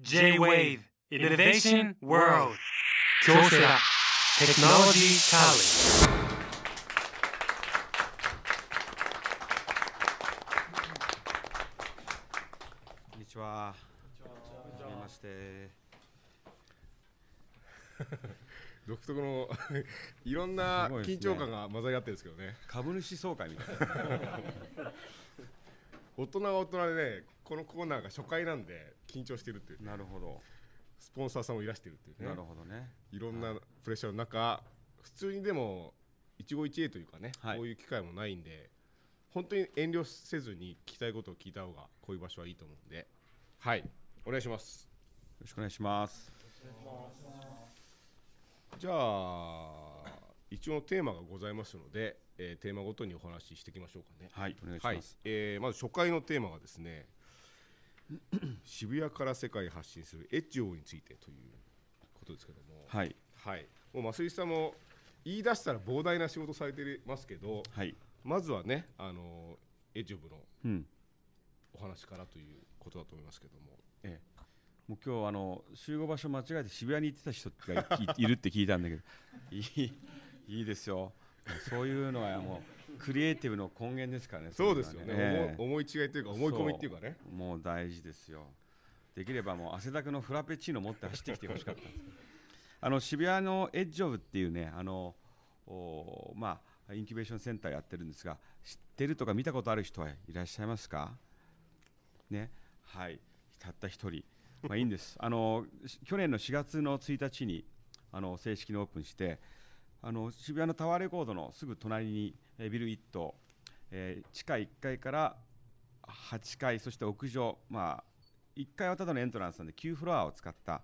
J-WAVE Innovation World 京セラテクノロジーカレッジこんにちは。はじめまして。独特の いろんな緊張感が混ざり合ってるんですけどね。ね株主総会みたいな。大人は大人でね、このコーナーが初回なんで緊張してるっていう、ね、なるほどスポンサーさんもいらしてるっていうねなるほどねいろんなプレッシャーの中普通にでも一期一会というかね、はい、こういう機会もないんで本当に遠慮せずに聞きたいことを聞いた方がこういう場所はいいと思うんではいお願いしますよろしくお願いしますじゃあ一応のテーマがございますので、えー、テーマごとにお話ししていきましょうかねはいお願いします、はい、えー、まず初回のテーマはですね渋谷から世界発信するエッジ王についてということですけども、はい、はい、もう増井さんも言い出したら膨大な仕事されてますけど、はい、まずはねあのエッジオブのお話からということだと思いますけども。うん、ええもう今日あの集合場所間違えて渋谷に行ってた人がいるって聞いたんだけどいいいいですよそういうのはもうクリエイティブの根源ですからねそうですよね、思い違いというか思い込みっていうかねもう大事ですよできればもう汗だくのフラペチーノ持って走ってきてほしかった あの渋谷のエッジオブっていうねあのまあインキュベーションセンターやってるんですが知ってるとか見たことある人はいらっしゃいますかねはいたった一人まあいいんです あの去年の4月の1日にあの正式にオープンしてあの渋谷のタワーレコードのすぐ隣にビル1棟、えー、地下1階から8階、そして屋上、まあ、1階はただのエントランスなんで9フロアを使った、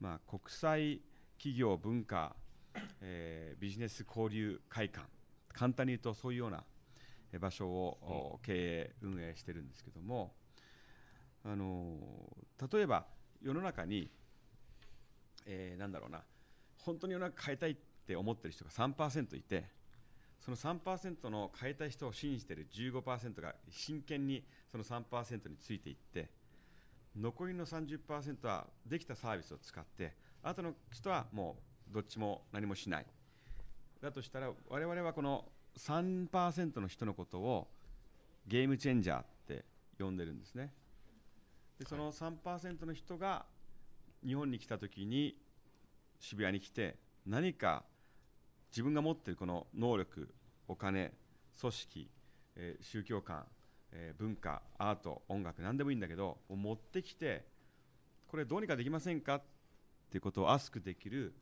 まあ、国際企業、文化、えー、ビジネス交流会館、簡単に言うとそういうような場所を経営、運営してるんですけども、あのー、例えば世の中に、えー、なんだろうな、本当に世の中変えたいって思ってる人が3%いて、その3%の変えたい人を信じている15%が真剣にその3%についていって残りの30%はできたサービスを使ってあとの人はもうどっちも何もしないだとしたら我々はこの3%の人のことをゲームチェンジャーって呼んでるんですねでその3%の人が日本に来た時に渋谷に来て何か自分が持っているこの能力お金組織、えー、宗教観、えー、文化アート音楽何でもいいんだけど持ってきてこれどうにかできませんかっていうことをアスクできる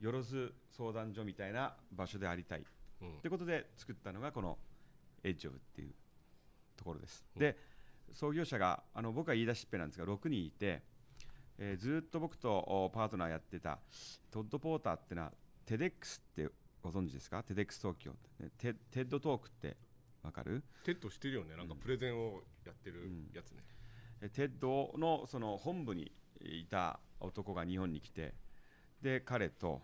よろず相談所みたいな場所でありたい、うん、ってことで作ったのがこのエッジオブっていうところです。うん、で創業者があの僕は言い出しっぺなんですが6人いて、えー、ずっと僕とパートナーやってたトッド・ポーターっていうのは TEDx ってご存知ですか ?TEDx 東京テテッドトークってわかるテッドしてるよねなんかプレゼンをやってるやつね、うん、テッドのその本部にいた男が日本に来てで彼と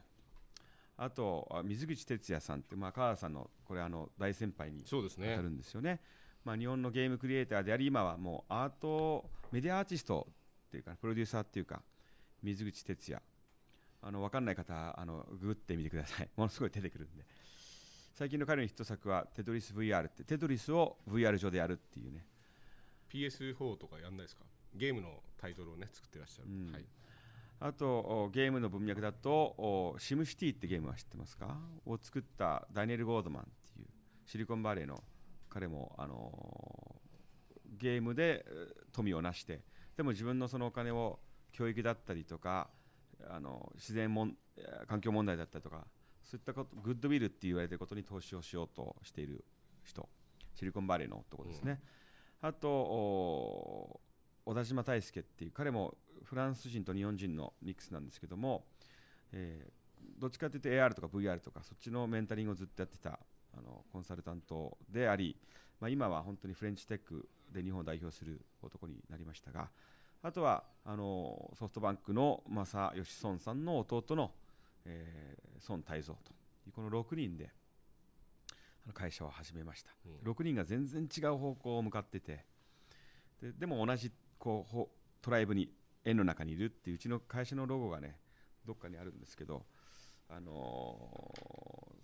あと水口哲也さんって、まあ、川田さんのこれあの大先輩に当たるんですよね、ね、まあ、日本のゲームクリエイターであり今はもうアートメディアアーティストっていうかプロデューサーっていうか水口哲也あの分かんない方あのググってみてください ものすごい出てくるんで最近の彼のヒット作はテトリス VR ってテトリスを VR 上でやるっていうね PS4 とかやんないですかゲームのタイトルをね作ってらっしゃる、うん、はい、あとゲームの文脈だとシムシティってゲームは知ってますかを作ったダニエル・ゴードマンっていうシリコンバレーの彼もあのゲームで富を成してでも自分のそのお金を教育だったりとかあの自然も環境問題だったりとかそういったことグッドウィルって言われてることに投資をしようとしている人シリコンバレーのとこですね、うん、あと小田島大輔っていう彼もフランス人と日本人のミックスなんですけども、えー、どっちかっていうと AR とか VR とかそっちのメンタリングをずっとやってたあのコンサルタントであり、まあ、今は本当にフレンチテックで日本を代表する男になりましたが、あとはあのソフトバンクの正義孫さんの弟の、えー、孫泰造というこの6人で会社を始めました、うん、6人が全然違う方向を向かっててででも同じこうトライブに円の中にいるっていううちの会社のロゴがねどっかにあるんですけど、あの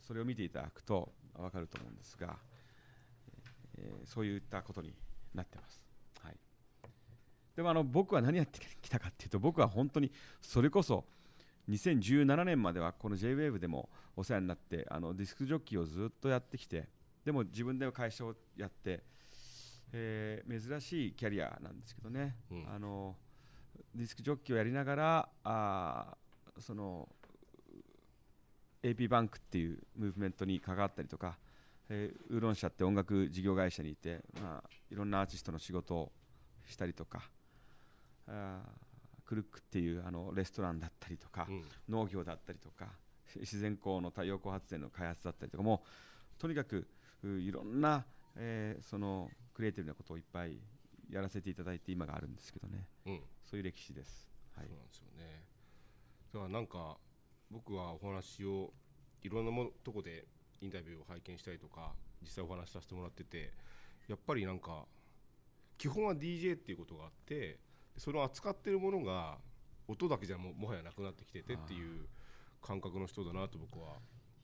ー、それを見ていただくと分かると思うんですが、えー、そういったことになってます。でもあの僕は何やってきたかっていうと僕は本当にそれこそ2017年まではこの JWAVE でもお世話になってあのディスクジョッキーをずっとやってきてでも自分で会社をやって、えー、珍しいキャリアなんですけどね、うん、あのディスクジョッキーをやりながらあその AP バンクっていうムーブメントに関わったりとか、えー、ウーロン社って音楽事業会社にいて、まあ、いろんなアーティストの仕事をしたりとかクルックっていうあのレストランだったりとか、うん、農業だったりとか自然光の太陽光発電の開発だったりとかもとにかくいろんな、えー、そのクリエイティブなことをいっぱいやらせていただいて今があるんですけどね、うん、そういう歴史です。はい、そうなんですよねだからなんか僕はお話をいろんなもとこでインタビューを拝見したりとか実際お話しさせてもらっててやっぱりなんか基本は DJ っていうことがあってその扱ってるものが音だけじゃももはやなくなってきててっていう感覚の人だなと僕は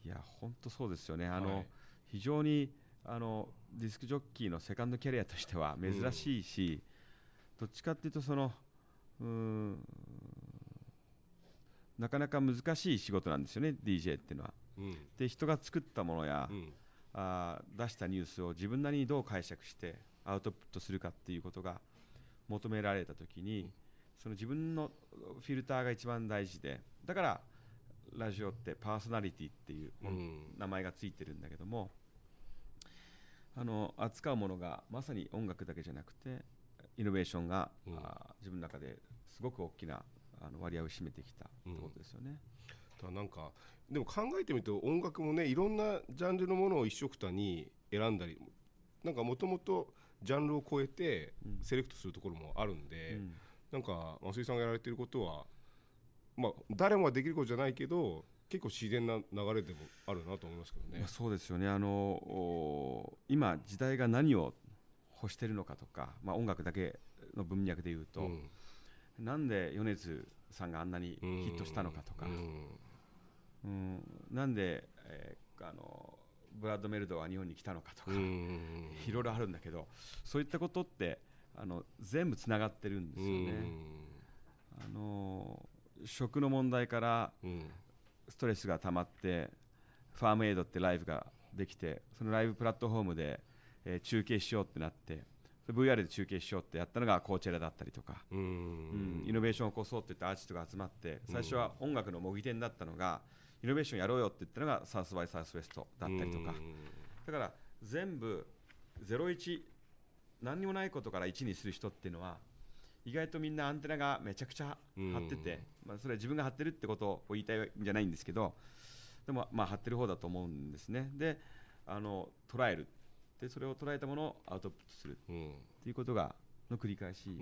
いや本当そうですよねあの、はい、非常にあのディスクジョッキーのセカンドキャリアとしては珍しいし、うん、どっちかっていうとそのうんなかなか難しい仕事なんですよね DJ っていうのは。うん、で人が作ったものや、うん、あ出したニュースを自分なりにどう解釈してアウトプットするかっていうことが求められた時にその自分のフィルターが一番大事でだからラジオってパーソナリティっていう名前がついてるんだけども、あの扱うものがまさに音楽だけじゃなくてイノベーションが、うん、自分の中ですごく大きなあの割合を占めてきたってことですよね。うん、なんかでも考えてみると音楽もねいろんなジャンルのものを一緒くたに選んだりなんかもともとジャンルを超えてセレクトするところもあるんで、うん、なんか増井さんがやられてることは、まあ、誰もができることじゃないけど結構自然な流れでもあるなと思いますけどね。そうですよねあの今時代が何を欲してるのかとか、まあ、音楽だけの文脈でいうと、うん、なんで米津さんがあんなにヒットしたのかとか、うん、うん、なんで、えー、あのブラッド・メルドは日本に来たのかとかいろいろあるんだけどそういったことってあの全部つながってるんですよね。あの食の問題からストレスが溜まってファームエイドってライブができてそのライブプラットフォームで、えー、中継しようってなって VR で中継しようってやったのがコーチェラだったりとかうん、イノベーションを起こそうって言ってアーティストが集まって最初は音楽の模擬店だったのが、イノベーションやろうよって言ったのがサウスバイサウスウェストだったりとかだから全部01何にもないことから1にする人っていうのは意外とみんなアンテナがめちゃくちゃ張ってて、まあ、それは自分が張ってるってことを言いたいんじゃないんですけどでもまあ張ってる方だと思うんですねであの捉えるでそれを捉えたものをアウトプットするっていうことがの繰り返しなん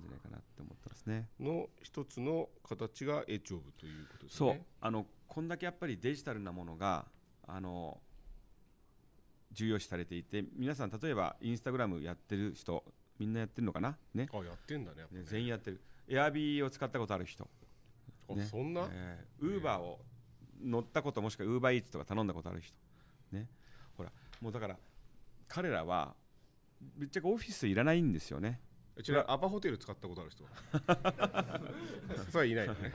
じゃないかなって思ったんですね。の一つの形がエチオブということですね。そうあのこんだけやっぱりデジタルなものがあの重要視されていて皆さん例えばインスタグラムやってる人みんなやってるのかなねあやってんだね、ね、全員やってるエアビーを使ったことある人、ね、そんなウーバーを乗ったこともしくはウーバーイーツとか頼んだことある人ねほらもうだから彼らはぶっちゃけオフィスいらないんですよねうちのアパホテル使ったことある人 それはいないね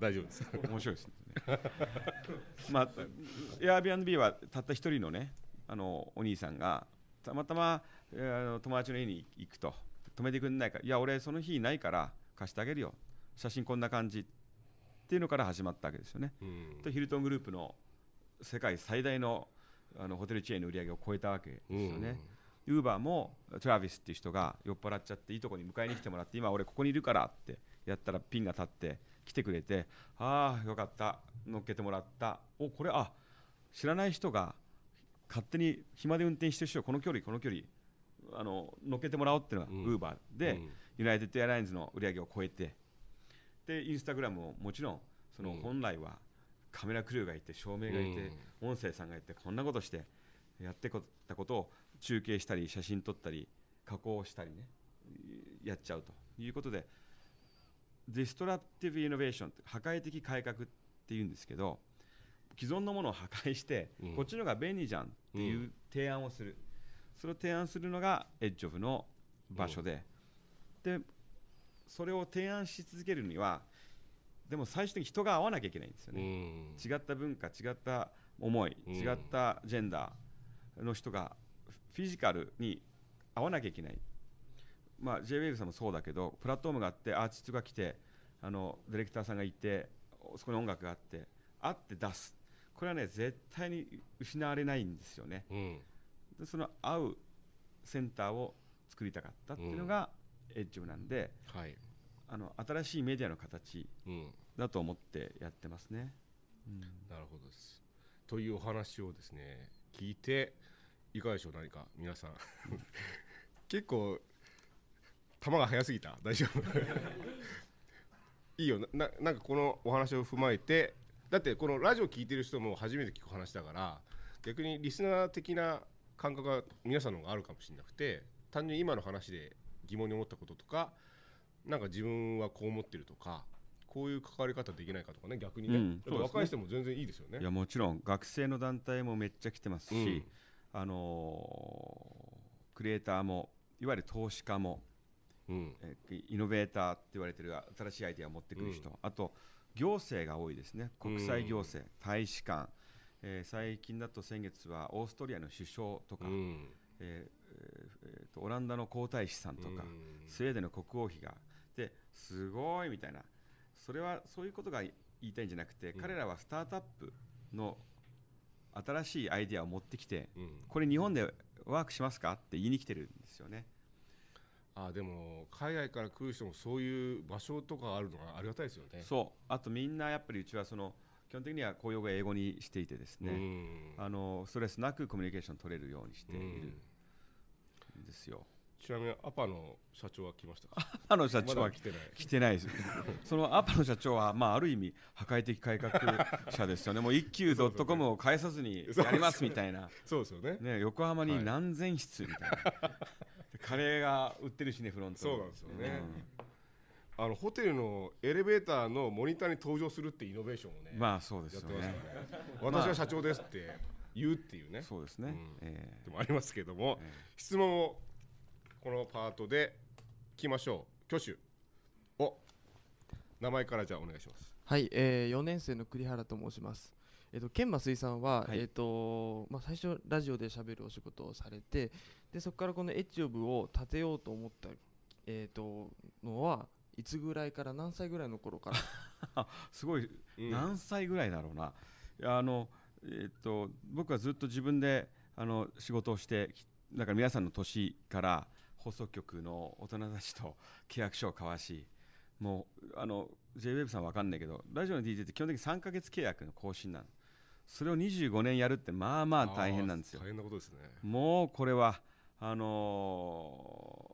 大丈夫です面白いですねまあ a i r b ビーはたった一人のねあのお兄さんがたまたま、えー、友達の家に行くと泊めてくれないかいや俺その日いないから貸してあげるよ写真こんな感じっていうのから始まったわけですよね、うん、とヒルトングループの世界最大のあのホテルチェーンの売り上げを超えたわけですよね、うんウーバーもトラビスっていう人が酔っ払っちゃっていいとこに迎えに来てもらって今俺ここにいるからってやったらピンが立って来てくれてああよかった乗っけてもらったおこれあ知らない人が勝手に暇で運転してる人この距離この距離あの乗っけてもらおうっていうのがウーバーで、うん、ユナイテッドエアラインズの売り上げを超えてでインスタグラムももちろんその本来はカメラクルーがいて照明がいて、音声さんがいてこんなことしてやってこたことを中継したり写真撮ったり加工したりねやっちゃうということでディストラティブ・イノベーション破壊的改革っていうんですけど既存のものを破壊して、こっちのが便利じゃんっていう提案をする、それを提案するのがエッジオフの場所で、でそれを提案し続けるにはでも最終的に人が合わなきゃいけないんですよね、違った文化違った思い違ったジェンダーの人がフィジカルに合わなきゃいけない、まあ、JWAVE さんもそうだけどプラットフォームがあってアーティストが来てあのディレクターさんがいてそこに音楽があってあって出すこれはね絶対に失われないんですよね、うん、その合うセンターを作りたかったっていうのがエッジオなんで、うんはい、あの新しいメディアの形だと思ってやってますね。うん、なるほどですというお話をですね聞いていかがでしょう何か皆さん 結構球が速すぎた大丈夫 いいよななんかこのお話を踏まえてだってこのラジオ聞いてる人も初めて聞く話だから逆にリスナー的な感覚が皆さんの方があるかもしれなくて単純に今の話で疑問に思ったこととかなんか自分はこう思ってるとかこういう関わり方できないかとかね逆にねうん、ね若い人も全然いいですよねいやもちろん学生の団体もめっちゃ来てますし、うん、あのクリエイターもいわゆる投資家も、うん、えイノベーターって言われてる新しいアイデアを持ってくる人、うん、あと行政が多いですね国際行政、うん、大使館、えー、最近だと先月はオーストリアの首相とか、うんえーえー、とオランダの皇太子さんとか、スウェーデンの国王妃がですごいみたいなそれはそういうことが言いたいんじゃなくて、彼らはスタートアップの新しいアイデアを持ってきて、うん、これ日本でワークしますかって言いに来てるんですよね。ああでも海外から来る人もそういう場所とかあるのがありがたいですよね。そうあとみんなやっぱりうちはその基本的には公用語英語にしていてですねあのストレスなくコミュニケーション取れるようにしているんですよ。ちなみにアパの社長は来ましたかアパの社長は、来てない来てないです そのアパの社長は、まあ、ある意味破壊的改革者ですよねもう一休ドットコムを返さずにやりますみたいなそうですよね、ね、横浜に何千室みたいな、カレーが売ってるしねフロントそうなんですよね、うん、あのホテルのエレベーターのモニターに登場するってイノベーションをねまあそうですよね、ね、私は社長ですって言うっていうね、あ、そうですね、うん、えー、でもありますけども、えー、質問をこのパートで聞きましょう挙手お名前からじゃあお願いしますはい、えー、4年生の栗原と申しますえっ、と、研磨水産は、はい、えっ、とまあ、最初ラジオで喋るお仕事をされてでそこからこのエッジオブを立てようと思った、えっ、とのはいつぐらいから何歳ぐらいの頃から すごい、えー、何歳ぐらいだろうなあの、えっと僕はずっと自分であの仕事をしてだから皆さんの年から放送局の大人たちと契約書を交わしもうあの JWEB さん分かんないけどラジオの DJ って基本的に3か月契約の更新なのそれを25年やるってまあまあ大変なんですよ大変なことですねもうこれはあの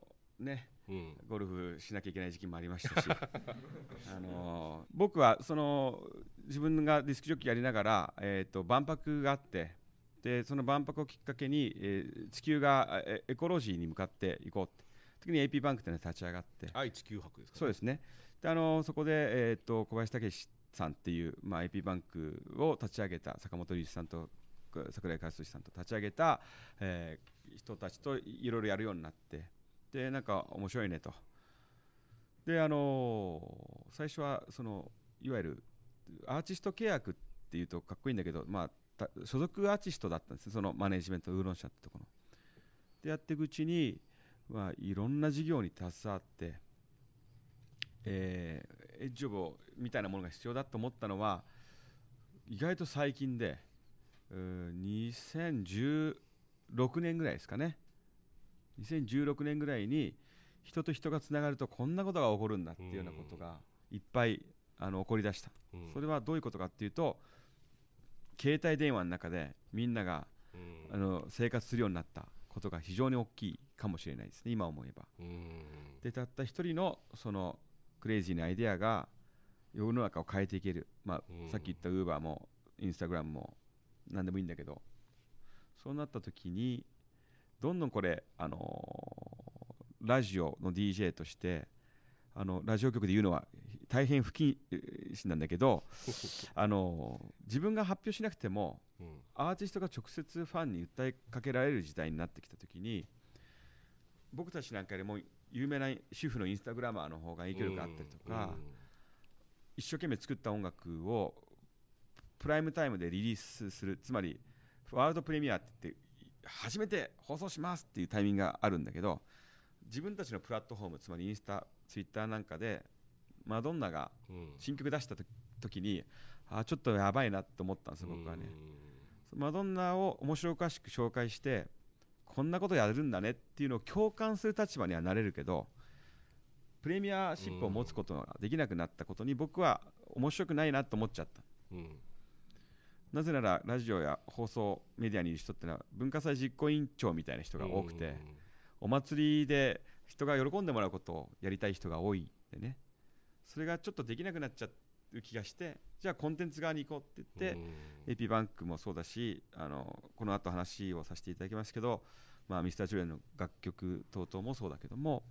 ー、ね、うん、ゴルフしなきゃいけない時期もありましたし あのー、僕はその自分がディスクジョッキーやりながら、えーと、と万博があってでその万博をきっかけに、えー、地球がエコロジーに向かっていこうって時に AP バンクというのは立ち上がって愛地球博ですか、ね、そうですねであのそこで、えーと、小林武さんっていう、まあ、AP バンクを立ち上げた坂本龍一さんと櫻井和寿さんと立ち上げた、えー、人たちといろいろやるようになってでなんか面白いねとであのー、最初はそのいわゆるアーティスト契約っていうとかっこいいんだけど、まあ、所属アーティストだったんですそのマネジメントウーロン社ってところでやっていくうちに、まあ、いろんな事業に携わって、えー、エッジョブみたいなものが必要だと思ったのは意外と最近で2016年ぐらいですかね2016年ぐらいに人と人がつながるとこんなことが起こるんだっていうようなことがいっぱいあの起こりだした、それはどういうことかっていうと携帯電話の中でみんなが、うん、あの生活するようになったことが非常に大きいかもしれないですね今思えば。うん、でたった一人のそのクレイジーなアイデアが世の中を変えていける、まあ、うん、さっき言ったウーバーもインスタグラムも何でもいいんだけどそうなった時にどんどんこれ、あのー、ラジオの DJ としてあのラジオ局で言うのは大変不謹慎なんだけど あの自分が発表しなくても、うん、アーティストが直接ファンに訴えかけられる時代になってきた時に僕たちなんかよりも有名な主婦のインスタグラマーの方が影響力があったりとか、うん一生懸命作った音楽をプライムタイムでリリースするつまりワールドプレミアって言って初めて放送しますっていうタイミングがあるんだけど自分たちのプラットフォームつまりインスタツイッターなんかでマドンナが新曲出した時に、うん、あちょっとやばいなと思ったんです僕はね。マドンナを面白おかしく紹介してこんなことやるんだねっていうのを共感する立場にはなれるけどプレミアシップを持つことができなくなったことに僕は面白くないなと思っちゃった、うん、なぜならラジオや放送メディアにいる人ってのは文化祭実行委員長みたいな人が多くて、お祭りで人が喜んでもらうことをやりたい人が多いでねそれがちょっとできなくなっちゃう気がしてじゃあコンテンツ側に行こうって言って AP バンクもそうだしあのこの後話をさせていただきますけど、まあ、ミスタージュレの楽曲等々もそうだけども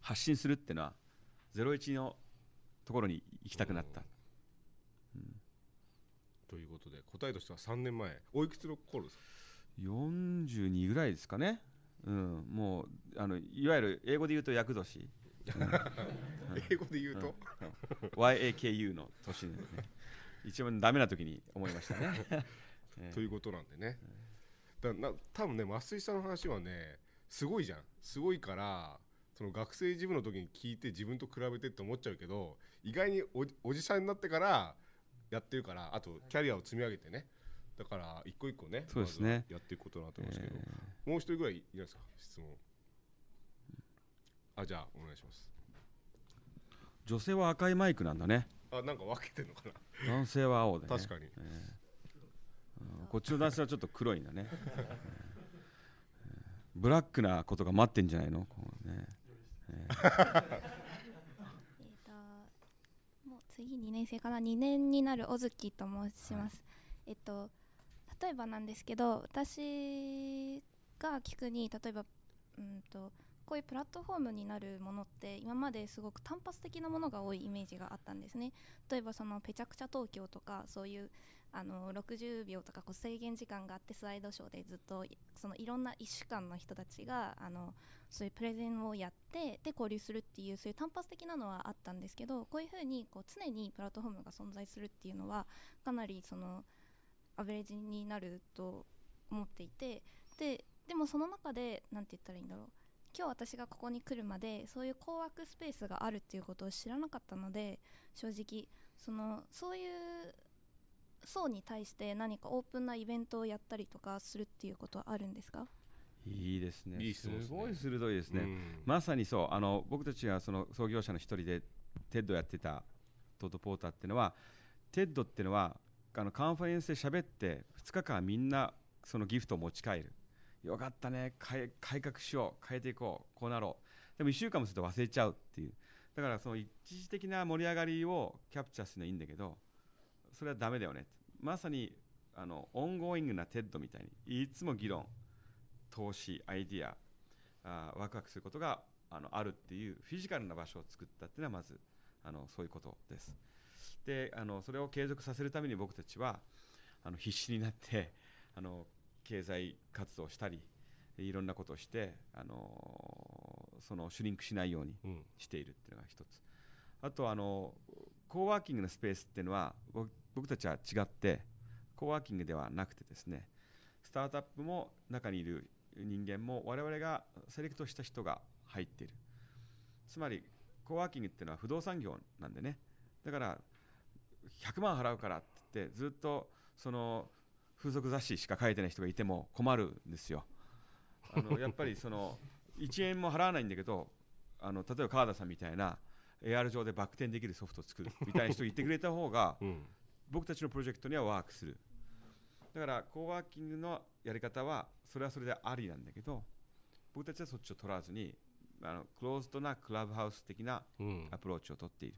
発信するっていうのは01のところに行きたくなった。うん、ということで答えとしては3年前おいくつの頃ですか42ぐらいですかねうん、もうあのいわゆる英語で言うと厄年、英語で言うと、YAKU の年ね一番ダメな時に思いましたね。ということなんでね、だな多分ね増井さんの話はねすごいじゃんすごいからその学生時分の時に聞いて自分と比べてって思っちゃうけど意外におじさんになってからやってるからあとキャリアを積み上げてね、だから一個一個ねそうですね、やっていくことなと思いますけど、えー、もう一人ぐらいいいですか質問あじゃあお願いします女性は赤いマイクなんだねあなんか分けてんのかな男性は青で、ね、確かに、えー、こっちの男性はちょっと黒いんだね、えー、ブラックなことが待ってんじゃないのこうね、えー 次2年生から2年になる小月と申します、はい、えっと例えばなんですけど私が聞くに例えばうんとこういうプラットフォームになるものって今まですごく単発的なものが多いイメージがあったんですね例えばその「ペちゃくちゃ東京」とかそういうあの60秒とかこう制限時間があってスライドショーでずっとそのいろんな1週間の人たちがあのそういうプレゼンをやってで交流するっていうそういう単発的なのはあったんですけどこういうふうにこう常にプラットフォームが存在するっていうのはかなりその。アベレージになると思っていてででもその中で何て言ったらいいんだろう今日私がここに来るまでそういう高額スペースがあるっていうことを知らなかったので正直そのそういう層に対して何かオープンなイベントをやったりとかするっていうことはあるんですかいいですね、ね、すごい鋭いですね、うん、まさにそうあの僕たちがその創業者の一人でテッドやってたトート・ポーターっていうのはテッドっていうのはあのカンファレンスで喋って2日間みんなそのギフトを持ち帰るよかったね改革しよう変えていこうこうなろうでも1週間もすると忘れちゃうっていうだからその一時的な盛り上がりをキャプチャーするのはいいんだけどそれはダメだよねまさにあのオンゴーイングなテッドみたいにいつも議論投資アイディアあワクワクすることがあのあるっていうフィジカルな場所を作ったっていうのはまずあのそういうことです。であのそれを継続させるために僕たちはあの必死になってあの経済活動したりいろんなことをしてあのそのシュリンクしないようにしているっていうのが一つ、あとあのコーワーキングのスペースっていうのは僕たちは違ってコーワーキングではなくてですねスタートアップも中にいる人間も我々がセレクトした人が入っているつまりコーワーキングっていうのは不動産業なんでねだから100万払うからって言ってずっとその風俗雑誌しか書いてない人がいても困るんですよ。あの やっぱりその1円も払わないんだけどあの例えば川田さんみたいな AR 上でバク転できるソフトを作るみたいな人がいてくれた方が、僕たちのプロジェクトにはワークするだからコーワーキングのやり方はそれはそれでありなんだけど僕たちはそっちを取らずにあのクローズドなクラブハウス的なアプローチを取っている、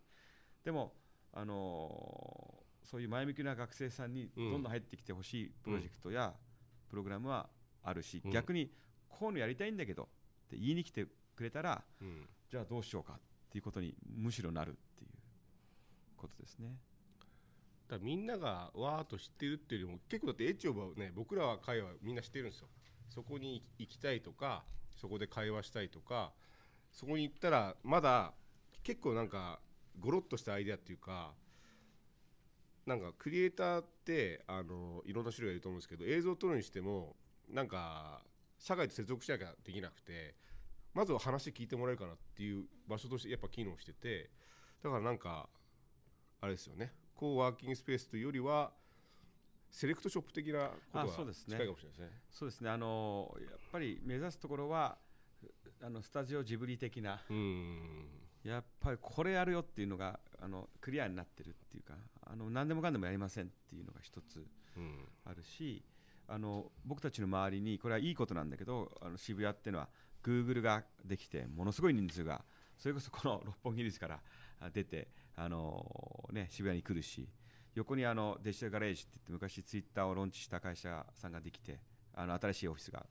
でもあのそういう前向きな学生さんにどんどん入ってきてほしいプロジェクトやプログラムはあるし、逆にこういうのやりたいんだけどって言いに来てくれたら、じゃあどうしようかっていうことにむしろなるっていうことですね。だみんながわーっと知ってるっていうよりも結構だってエチオバね僕らは会話みんな知ってるんですよそこに行きたいとかそこで会話したいとかそこに行ったらまだ結構なんかごろっとしたアイデアっていうかなんかクリエイターってあのいろんな種類がいると思うんですけど映像を撮るにしてもなんか社会と接続しなきゃできなくてまずは話聞いてもらえるかなっていう場所としてやっぱ機能しててだからなんかあれですよねこうワーキングスペースというよりはセレクトショップ的なことが近いかもしれないですね。そうですね、ね、あのやっぱり目指すところはあのスタジオジブリ的なやっぱりこれやるよっていうのがあのクリアになってるっていうかあの何でもかんでもやりませんっていうのが一つあるし、うん、あの僕たちの周りにこれはいいことなんだけどあの渋谷っていうのはグーグルができてものすごい人数がそれこそこの 六本木ですから出てあの、ね、渋谷に来るし横にあのデジタルガレージって言って昔ツイッターをローンチした会社さんができてあの新しいオフィスが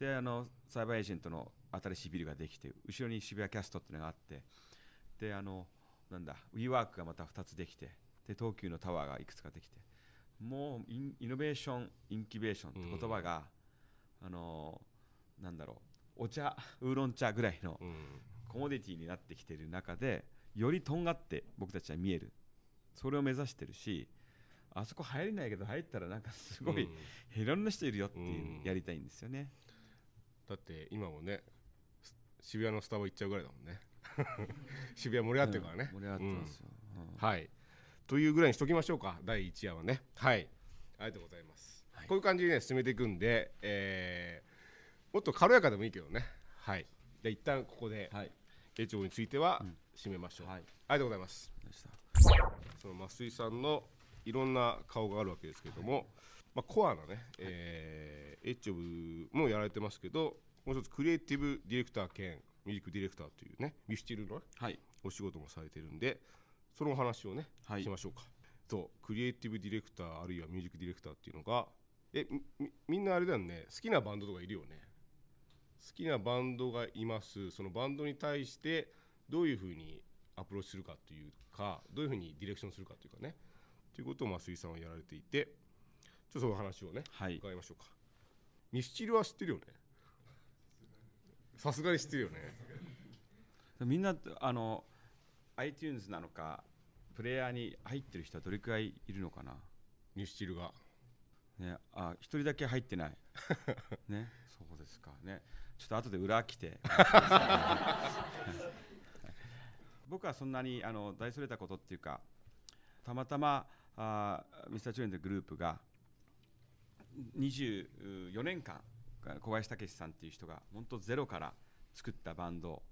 であのサイバーエージェントの新しいビルができて後ろに渋谷キャストっていうのがあってであのなんだ WeWork がまた2つできてで東急のタワーがいくつかできてもうイノベーションインキュベーションって言葉が、うん、あのなんだろうお茶ウーロン茶ぐらいのコモディティになってきてる中でよりとんがって僕たちは見えるそれを目指してるしあそこ入れないけど入ったらなんかすごい、いろんな人いるよっていうやりたいんですよね。うんだって今もね渋谷のスタバ行っちゃうぐらいだもんね 渋谷盛り上がってるからね、うん、盛り上がってますよ、うん、はいというぐらいにしときましょうか第1話はねはいありがとうございます、はい、こういう感じでね進めていくんで、えー、もっと軽やかでもいいけどねはいじゃ一旦ここで、はい、については締めましょう、うんはい、ありがとうございますその増井さんのいろんな顔があるわけですけれども、はいまあ、コアなね、えーエッジオブもやられてますけどもう一つクリエイティブディレクター兼ミュージックディレクターというねミスチルのはいお仕事もされてるんでそのお話をね、はいしましょうかとクリエイティブディレクターあるいはミュージックディレクターっていうのがえみみみんなあれだよね好きなバンドとかいるよね好きなバンドがいますそのバンドに対してどういうふうにアプローチするかというかどういうふうにディレクションするかというかねということを増井さんはやられていてちょっとその話をね、はい、伺いましょうかミスチルは知ってるよねさすがに知ってるよねみんなあの iTunes なのかプレイヤーに入ってる人はどれくらいいるのかなミスチルがねあ一人だけ入ってない ねそうですかねちょっと後で裏来て 僕はそんなにあの大それたことっていうかたまたまあミスターチューンでグループが24年間小林武史さんっていう人が本当ゼロから作ったバンド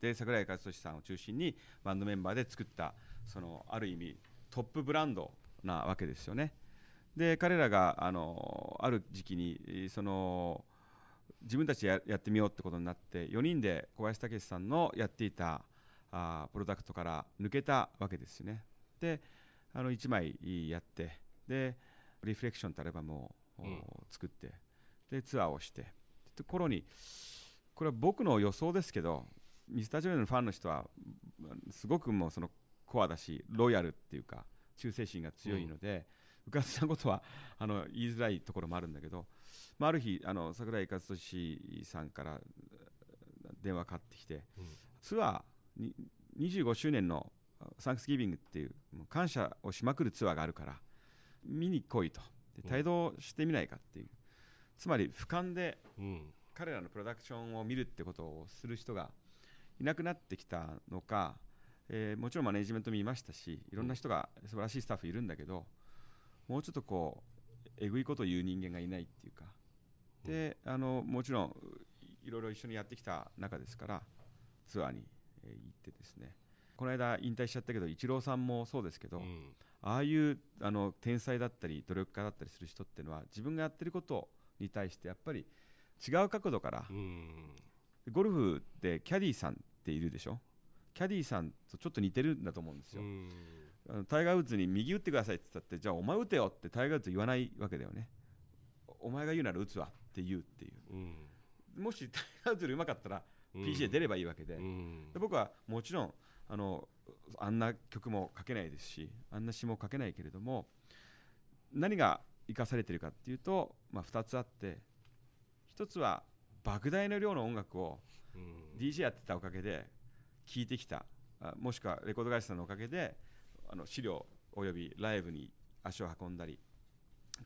で櫻井和寿さんを中心にバンドメンバーで作ったそのある意味トップブランドなわけですよね。で彼らがあのある時期にその自分たちでやってみようってことになって4人で小林武史さんのやっていたあプロダクトから抜けたわけですよね。であの1枚やってで「リフレクション」ってアルバムを作って、でツアーをしてってところにこれは僕の予想ですけどミスタージョのファンの人はすごくもうそのコアだしロイヤルっていうか忠誠心が強いので、うかつなことはあの言いづらいところもあるんだけど、まあ、ある日あの桜井和寿さんから電話かかってきて、ツアーに25周年のサンクスギビングっていう感謝をしまくるツアーがあるから見に来いとで帯同してみないかっていう、つまり俯瞰で彼らのプロダクションを見るってことをする人がいなくなってきたのか、えー、もちろんマネジメントもいましたしいろんな人が素晴らしいスタッフいるんだけどもうちょっとこうえぐいことを言う人間がいないっていうかであのもちろんいろいろ一緒にやってきた中ですからツアーに行ってですねこの間引退しちゃったけどイチローさんもそうですけど、うん、ああいうあの天才だったり努力家だったりする人っていうのは自分がやってることに対してやっぱり違う角度からゴルフってキャディーさんっているでしょキャディーさんとちょっと似てるんだと思うんですよ。あのタイガー・ウッズに右打ってくださいって言ったってじゃあお前打てよってタイガー・ウッズ言わないわけだよね。お前が言うなら打つわって言うっていう、もしタイガー・ウッズよりうまかったら PGA 出ればいいわけでで、僕はもちろんあのあんな曲も書けないですしあんな詩も書けないけれども何が生かされてるかっていうと、まあ、2つあって1つは莫大な量の音楽を DJ やってたおかげで聴いてきたもしくはレコード会社さんのおかげであの資料およびライブに足を運んだり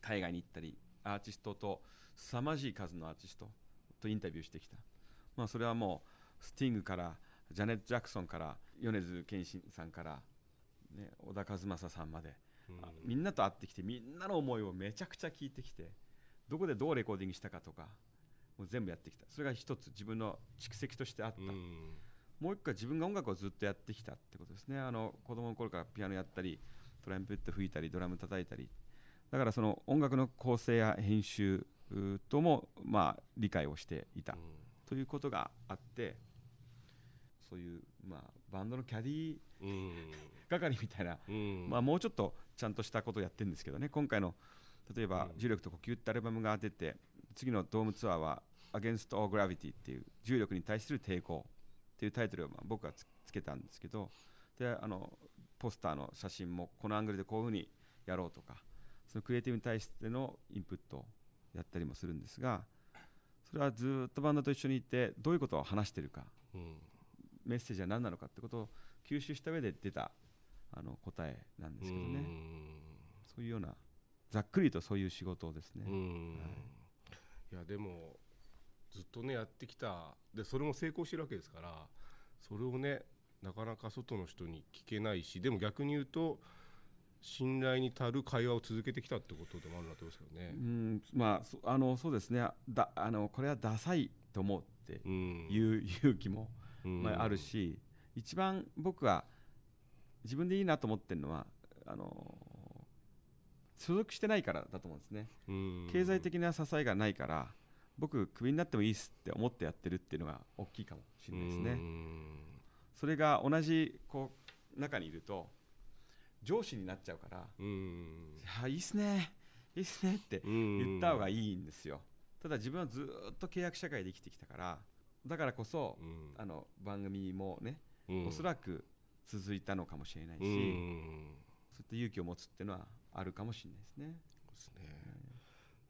海外に行ったりアーティストと凄まじい数のアーティストとインタビューしてきた、まあ、それはもうスティングからジャネット・ジャクソンから米津玄師さんから、ね、小田和正さんまで、うん、みんなと会ってきてみんなの思いをめちゃくちゃ聞いてきてどこでどうレコーディングしたかとかもう全部やってきたそれが一つ自分の蓄積としてあった、うん、もう一回自分が音楽をずっとやってきたってことですねあの子供の頃からピアノやったりトランペット吹いたりドラム叩いたりだからその音楽の構成や編集ともまあ理解をしていた、ということがあってそういうまあバンドのキャディー係みたいな、まあ、もうちょっとちゃんとしたことをやってるんですけどね今回の例えば「重力と呼吸」ってアルバムが出て次のドームツアーは「Against All Gravity」っていう重力に対する抵抗っていうタイトルをまあ僕がつけたんですけどであのポスターの写真もこのアングルでこういうふうにやろうとかそのクリエイティブに対してのインプットをやったりもするんですがそれはずっとバンドと一緒にいてどういうことを話してるか、うん、メッセージは何なのかってことを吸収した上で出たあの答えなんですけどねそういうようなざっくりとそういう仕事ですね。はい、いやでもずっとねやってきたでそれも成功してるわけですからそれをねなかなか外の人に聞けないしでも逆に言うと信頼に足る会話を続けてきたってことでもあるなと思いますけどね。うんまああのそうですねだあのこれはダサいと思うっていう勇気もまあ、あるし、一番僕は自分でいいなと思ってるのはあの所属してないからだと思うんですね、経済的な支えがないから僕クビになってもいいっすって思ってやってるっていうのが大きいかもしれないですね、それが同じこう中にいると上司になっちゃうから「あいいっすねいいっすね」って言った方がいいんですよただ自分はずっと契約社会で生きてきたからだからこそ、うん、あの番組もね、うん、おそらく続いたのかもしれないし、うん、そういった勇気を持つっていうのはあるかもしれないですね。ですね。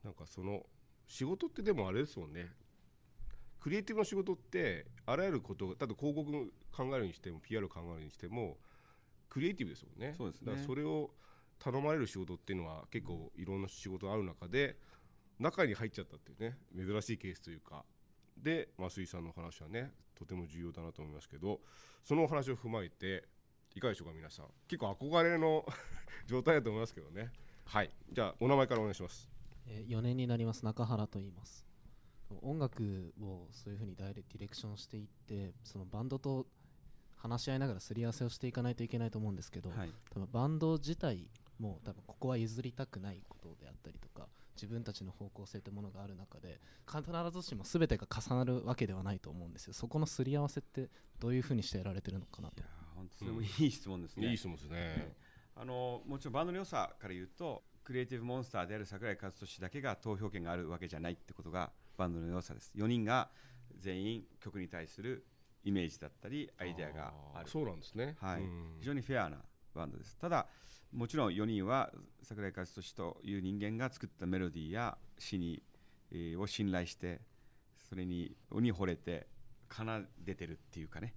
なんかその仕事ってでもあれですもんね。クリエイティブの仕事ってあらゆることただ広告考えるにしても PR を考えるにしてもクリエイティブですもんね。そうですね。それを頼まれる仕事っていうのは結構いろんな仕事ある中で中に入っちゃったっていうね珍しいケースというかで増井さんの話はねとても重要だなと思いますけどそのお話を踏まえていかがでしょうか皆さん結構憧れの 状態だと思いますけどねはいじゃあお名前からお願いします4年になります中原と言います音楽をそういうふうにダイレディレクションしていってそのバンドと話し合いながらすり合わせをしていかないといけないと思うんですけど、はい、多分バンド自体も多分ここは譲りたくないことであったりとか自分たちの方向性というものがある中で必ずしも全てが重なるわけではないと思うんですよそこのすり合わせってどういうふうにしてやられてるのかなと。それもいい質問ですね、うん、いい質問ですね、あのもちろんバンドの良さから言うとクリエイティブモンスターである櫻井和俊だけが投票権があるわけじゃないってことがバンドの良さです4人が全員曲に対するイメージだったりアイデアがあるそうなんですね、はい、非常にフェアなバンドですただもちろん4人は桜井和俊という人間が作ったメロディーや詩に、えー、を信頼してそれにに惚れて奏でてるっていうかね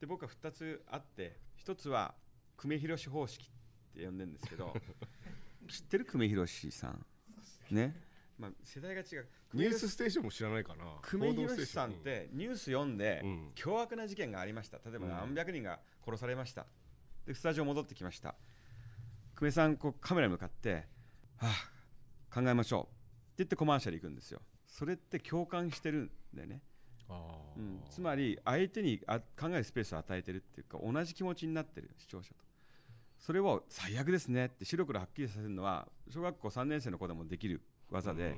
で僕は2つあって1つは久米宏方式って呼んでるんですけど 知ってる久米宏さんねまあ世代が違うニュースステーションも知らないかな久米宏さんってニュース読んで、うん、凶悪な事件がありました例えば何百人が殺されましたでスタジオ戻ってきました久米さんこうカメラに向かって「はあ考えましょう」って言ってコマーシャル行くんですよ。それって共感してるんだよね。うん、つまり相手にあ考えるスペースを与えてるっていうか同じ気持ちになってる視聴者とそれを最悪ですねって白黒はっきりさせるのは小学校3年生の子でもできる技で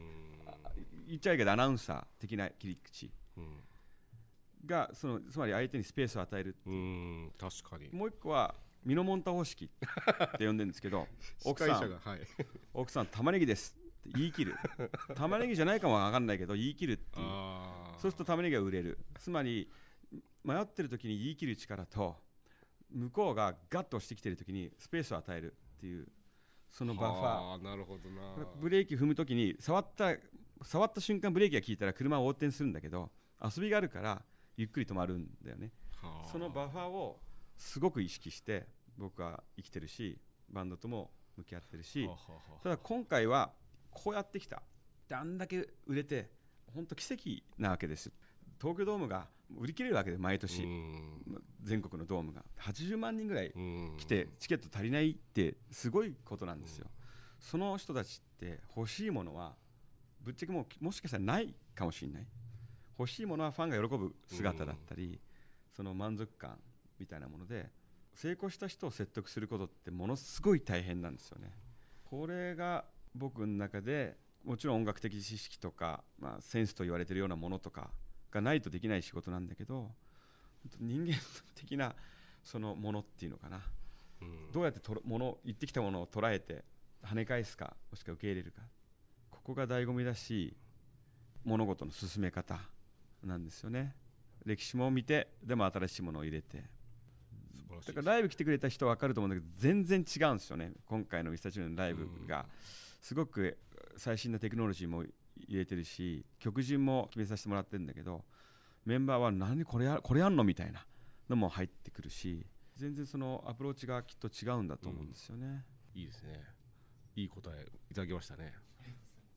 言っちゃいけどアナウンサー的な切り口がそのつまり相手にスペースを与えるっていう確かにもう一個はミノモンタ方式って呼んでるんですけど 奥さん、はい、奥さん玉ねぎですって言い切る玉ねぎじゃないかも分かんないけど言い切るっていうそうすると玉ねぎが売れるつまり迷ってる時に言い切る力と向こうがガッと押してきてる時にスペースを与えるっていうそのバッファーなるほどなブレーキ踏む時に触った触った瞬間ブレーキが効いたら車を横転するんだけど遊びがあるからゆっくり止まるんだよねそのバッファーをすごく意識して僕は生きてるしバンドとも向き合ってるしただ今回はこうやってきたあんだけ売れて本当奇跡なわけです東京ドームが売り切れるわけで毎年全国のドームが80万人ぐらい来てチケット足りないってすごいことなんですよその人たちって欲しいものはぶっちゃけもうもしかしたらないかもしれない欲しいものはファンが喜ぶ姿だったりその満足感みたいなもので成功した人を説得することってものすごい大変なんですよね。これが僕の中でもちろん音楽的知識とか、まあ、センスと言われてるようなものとかがないとできない仕事なんだけど人間的なそのものっていうのかな、うん、どうやってともの言ってきたものを捉えて跳ね返すかもしくは受け入れるかここが醍醐味だし物事の進め方なんですよね歴史も見てでも新しいものを入れてらしいだからライブ来てくれた人は分かると思うんだけど全然違うんですよね今回のミスタチオのライブが、すごく最新のテクノロジーも入れてるし曲順も決めさせてもらってるんだけどメンバーは何これやこれやんのみたいなのも入ってくるし全然そのアプローチがきっと違うんだと思うんですよね、うん、いいですねいい答えいただきましたね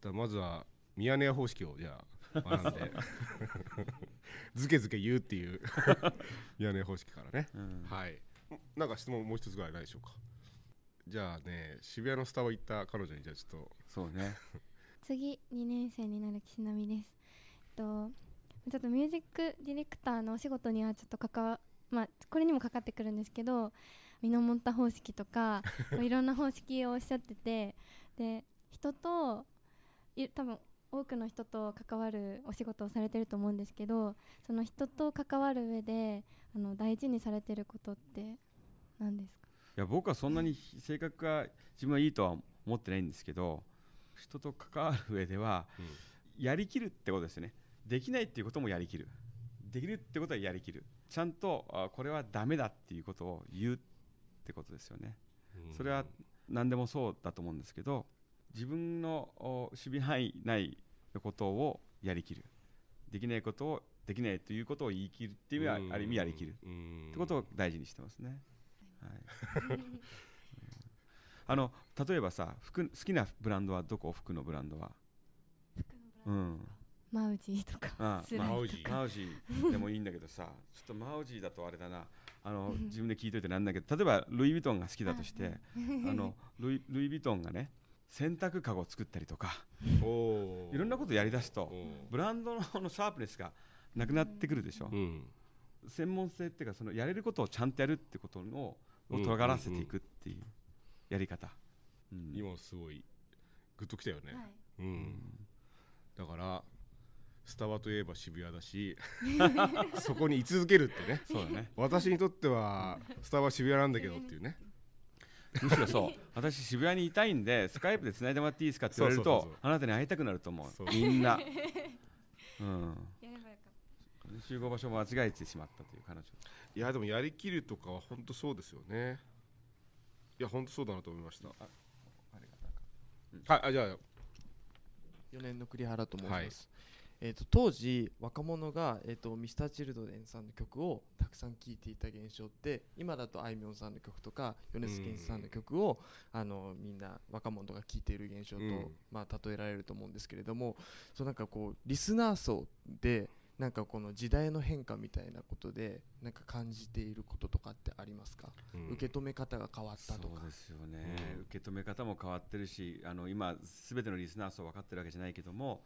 だまずはミヤネ屋方式をじゃあずけずけ言うっていう 屋根方式からね、うん、はいなんか質問もう一つぐらいないでしょうかじゃあね渋谷のスタバ行った彼女にじゃあちょっとそうね 次2年生になる岸波ですえっとちょっとミュージックディレクターのお仕事にはちょっと関わまあこれにもかかってくるんですけど身の持った方式とか いろんな方式をおっしゃっててで人と多分多くの人と関わるお仕事をされてると思うんですけどその人と関わる上であの大事にされてることって何ですかいや僕はそんなに性格が自分はいいとは思ってないんですけど人と関わる上では、やりきるってことですよねできないっていうこともやりきるできるってことはやりきるちゃんとあこれはダメだっていうことを言うってことですよね、それは何でもそうだと思うんですけど自分の守備範囲内のことをやりきるできないことをできないということを言い切るっていう意味はある意味やりきるってことを大事にしてますね。はい あの例えばさ服好きなブランドはどこ服のブランドは服のブランド、うん、マウジーとかああマウジーマウジーでもいいんだけどさちょっとマウジーだとあれだなあの自分で聞いといてなんだけど例えばルイ・ヴィトンが好きだとして、あのルイルイ・ヴィトンがね洗濯かごを作ったりとかいろんなことやりだすとブランドのシャープネスがなくなってくるでしょ、うん、専門性っていうかそのやれることをちゃんとやるってことをとがらせていくっていうやり方、うん、今すごいグッときたよね、はい、うん、だからスタバといえば渋谷だし そこに居続けるってねそうだね私にとってはスタバ渋谷なんだけどっていうね むしろそう私渋谷にいたいんでスカイプでつないでもらっていいですかって言われるとあなたに会いたくなると思うみんな、うん、集合場所間違えてしまったという彼女いやでもやりきるとかは本当そうですよねいや本当そうだなと思いましたはいあじゃあ4年の栗原と申します、はいえーと、当時若者が、えーと、とミスターチルドレンさんの曲をたくさん聴いていた現象って今だとあいみょんさんの曲とか米津玄師さんの曲を、あのみんな若者が聴いている現象と、まあ、例えられると思うんですけれどもそうなんかこうリスナー層でなんかこの時代の変化みたいなことでなんか感じていることとかってありますか、うん、受け止め方が変わったとかそうですよね、うん、受け止め方も変わってるしあの今すべてのリスナー層分かってるわけじゃないけども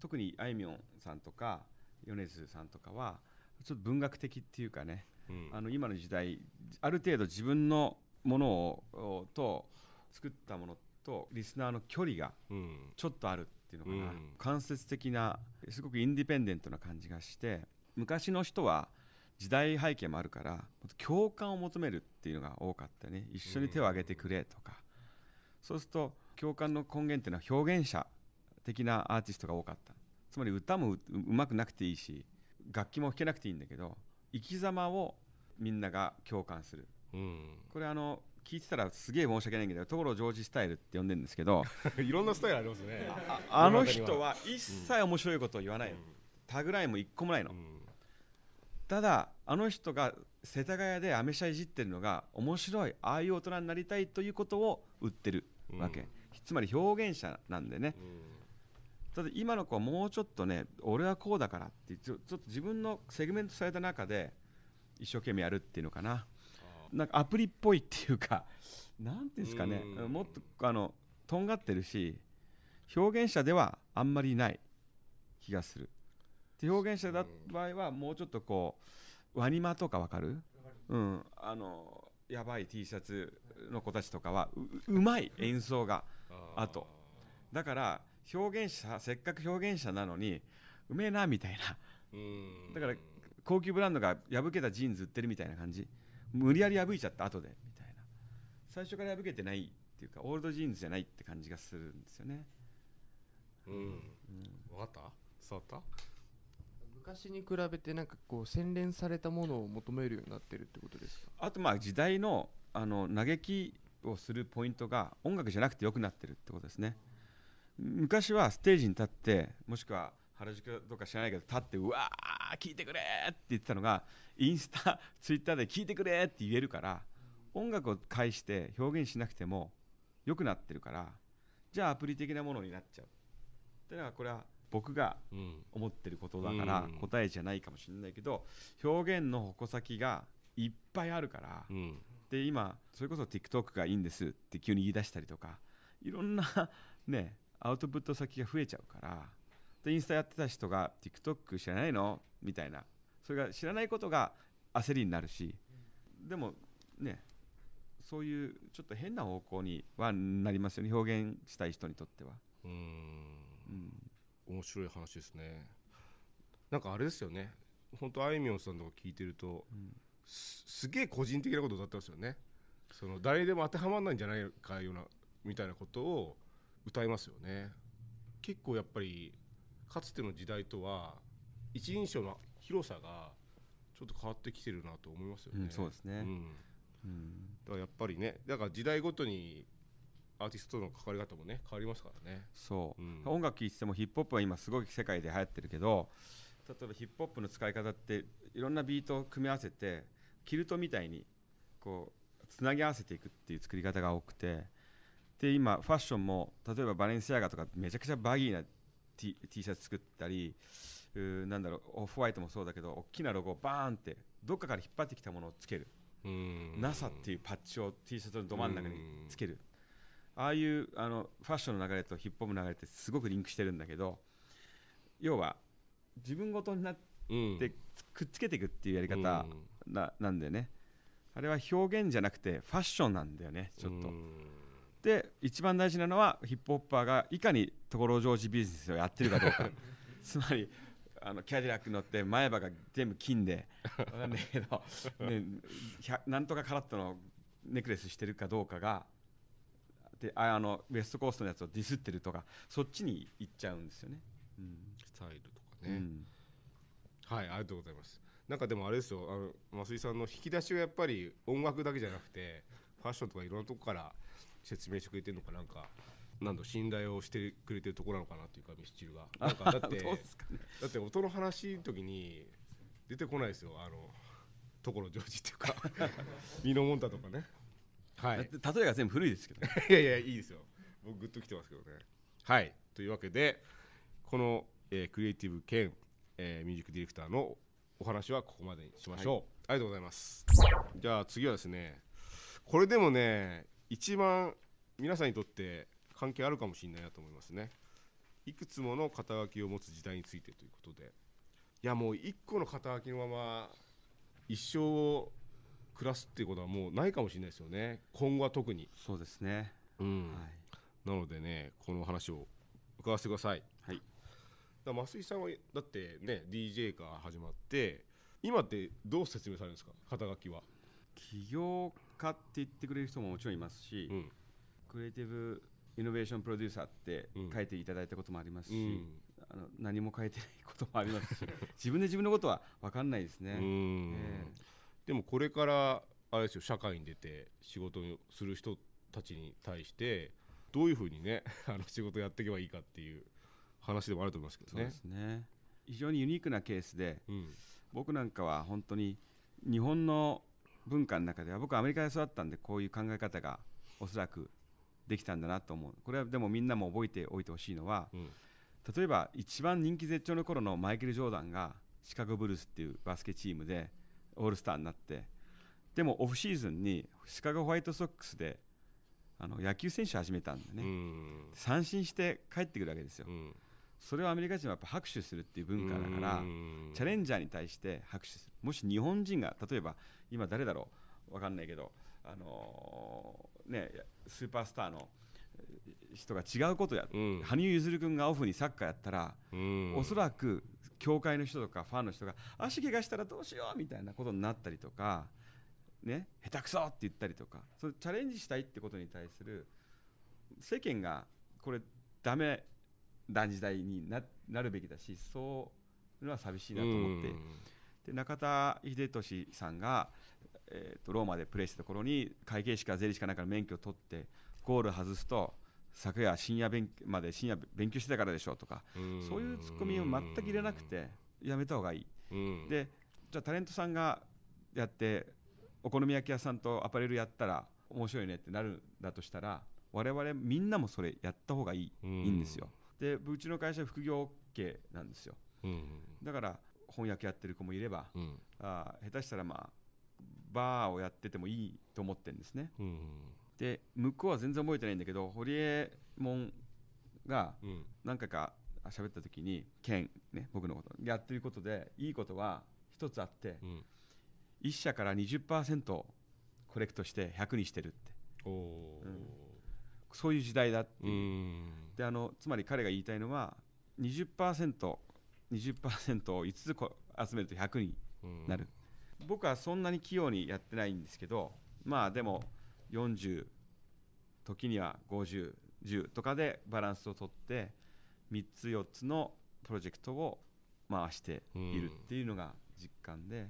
特にあいみょんさんとか米津さんとかはちょっと文学的っていうかね、うん、あの今の時代ある程度自分のものをと作ったものとリスナーの距離がちょっとあるっていうのかな、うん、間接的なすごくインディペンデントな感じがして昔の人は時代背景もあるから共感を求めるっていうのが多かったね一緒に手を挙げてくれとか、うん、そうすると共感の根源っていうのは表現者的なアーティストが多かったつまり歌もうまくなくていいし楽器も弾けなくていいんだけど生き様をみんなが共感する、うん、これあの聞いてたらすげえ申し訳ないんだけど所ジョージスタイルって呼んでるんですけど いろんなスタイルありますねあの人は一切面白いことを言わないの、うん、タグラインも一個もないの、うん、ただあの人が世田谷でアメ車いじってるのが面白いああいう大人になりたいということを売ってるわけ、うん、つまり表現者なんでね、ただ今の子はもうちょっとね俺はこうだからってちょっと自分のセグメントされた中で一生懸命やるっていうのかななんかアプリっぽいっていうか なんていうんですかねもっとあのとんがってるし表現者ではあんまりない気がするで表現者だ場合はもうちょっとこうワニマとかわかるうんあのやばい T シャツの子たちとかはうまい演奏があとだから表現者せっかく表現者なのにうめえなみたいなだから高級ブランドが破けたジーンズ売ってるみたいな感じ、無理やり破いちゃった後でみたいな最初から破けてないっていうかオールドジーンズじゃないって感じがするんですよねうん、うん、分かった触った昔に比べてなんかこう洗練されたものを求めるようになってるってことですかあとまあ時代のあの嘆きをするポイントが音楽じゃなくて良くなってるってことですね昔はステージに立ってもしくは原宿とか知らないけど立ってうわー聞いてくれって言ってたのがインスタ ツイッターで聞いてくれって言えるから音楽を介して表現しなくても良くなってるからじゃあアプリ的なものになっちゃうってのはこれは僕が思ってることだから答えじゃないかもしれないけど表現の矛先がいっぱいあるから、で今それこそ TikTok がいいんですって急に言い出したりとかいろんな ねアウトプット先が増えちゃうからでインスタやってた人が TikTok 知らないのみたいなそれが知らないことが焦りになるしでもねそういうちょっと変な方向にはなりますよね表現したい人にとってはうん面白い話ですねなんかあれですよね本当あいみょんさんとか聞いてると、うん、すげえ個人的なことだったんですよねその誰でも当てはまらないんじゃないかようなみたいなことを歌いますよね結構やっぱりかつての時代とは一人称の広さがちょっと変わってきてるなと思いますよね。うん、そうですね、うん、だからやっぱりねだから時代ごとにアーティストとの関わり方もね変わりますからねそう、うん、音楽聴いててもヒップホップは今すごい世界で流行ってるけど例えばヒップホップの使い方っていろんなビートを組み合わせてキルトみたいにこうつなぎ合わせていくっていう作り方が多くてで今ファッションも例えばバレンシアガとかめちゃくちゃバギーな T, T シャツ作ったりなんだろうオフホワイトもそうだけど大きなロゴをバーンってどっかから引っ張ってきたものをつける NASA っていうパッチを T シャツのど真ん中につけるああいうあのファッションの流れとヒップホップの流れってすごくリンクしてるんだけど要は自分ごとになってくっつけていくっていうやり方な,、ん、なんでねあれは表現じゃなくてファッションなんだよねちょっと。で一番大事なのはヒップホッパーがいかにところジョージビジネスをやってるかどうか つまりあのキャディラック乗って前歯が全部金で分か んないけど、ね、なんとかカラットのネックレスしてるかどうかがでああのウエストコーストのやつをディスってるとかそっちに行っちゃうんですよね。うん、スタイルとかね、うん、はいありがとうございますなんかでもあれですよあの増井さんの引き出しはやっぱり音楽だけじゃなくてファッションとかいろんなとこから説明してくれてるのかなんかなんだ信頼をしてくれてるところなのかなっていうかミスチルが なんかだってね、だって音の話の時に出てこないですよあの所ジョージっていうかミノモンタとかねはい例えが全部古いですけど、ね、いやいやいいですよ僕グッときてますけどねはいというわけでこの、えー、クリエイティブ兼、えー、ミュージックディレクターのお話はここまでにしましょう、はい、ありがとうございますじゃあ次はですねこれでもね一番皆さんにとって関係あるかもしれないなと思いますねいくつもの肩書きを持つ時代についてということでいやもう1個の肩書きのまま一生を暮らすっていうことはもうないかもしれないですよね今後は特にそうですね、うんはい、なのでねこの話を伺わせてください、はい、だ増井さんはだってね DJ から始まって今ってどう説明されるんですか肩書きは起業家って言ってくれる人ももちろんいますし、うん、クリエイティブイノベーションプロデューサーって書いていただいたこともありますし、うん、あの何も書いてないこともありますし 自分で自分のことは分かんないですね、でもこれからあれですよ社会に出て仕事をする人たちに対してどういうふうにね あの仕事やっていけばいいかっていう話でもあると思いますけどね。ね非常にユニークなケースで、うん、僕なんかは本当に日本の文化の中では僕はアメリカで育ったんでこういう考え方がおそらくできたんだなと思うこれはでもみんなも覚えておいてほしいのは、うん、例えば一番人気絶頂の頃のマイケル・ジョーダンがシカゴブルースっていうバスケチームでオールスターになってでもオフシーズンにシカゴホワイトソックスであの野球選手始めたんでね、うん、三振して帰ってくるわけですよ、うん、それはアメリカ人はやっぱ拍手するっていう文化だから、うん、チャレンジャーに対して拍手するもし日本人が例えば今誰だろう分かんないけど、あのね、スーパースターの人が違うことや、うん、羽生結弦君がオフにサッカーやったら、うん、おそらく協会の人とかファンの人が足怪我したらどうしようみたいなことになったりとか、ね、下手くそって言ったりとかそれチャレンジしたいってことに対する世間がこれダメな時代にななるべきだしそういうのは寂しいなと思って、うん、で中田英寿さんがえー、とローマでプレーしたところに会計士か税理士かなんかの免許を取ってゴール外すと昨夜深夜勉まで深夜勉強してたからでしょうとかそういうツッコミを全く入れなくてやめた方がいい。でじゃあタレントさんがやってお好み焼き屋さんとアパレルやったら面白いねってなるんだとしたら我々みんなもそれやった方がいい,、いいんですよ。でうちの会社副業 OK なんですよ。だから翻訳やってる子もいれば、うん、あ下手したらまあバーをやっててもいいと思ってるんですね、うん、で向こうは全然覚えてないんだけど堀江門が何回か喋った時に剣ね、僕のことやってることでいいことは一つあって、うん、1社から20%コレクトして100にしてるって。うん、そういう時代だっていうであのつまり彼が言いたいのは 20%20% 20%を5つ集めると100になる、僕はそんなに器用にやってないんですけどまあでも40時には5010とかでバランスをとって3つ4つのプロジェクトを回しているっていうのが実感で、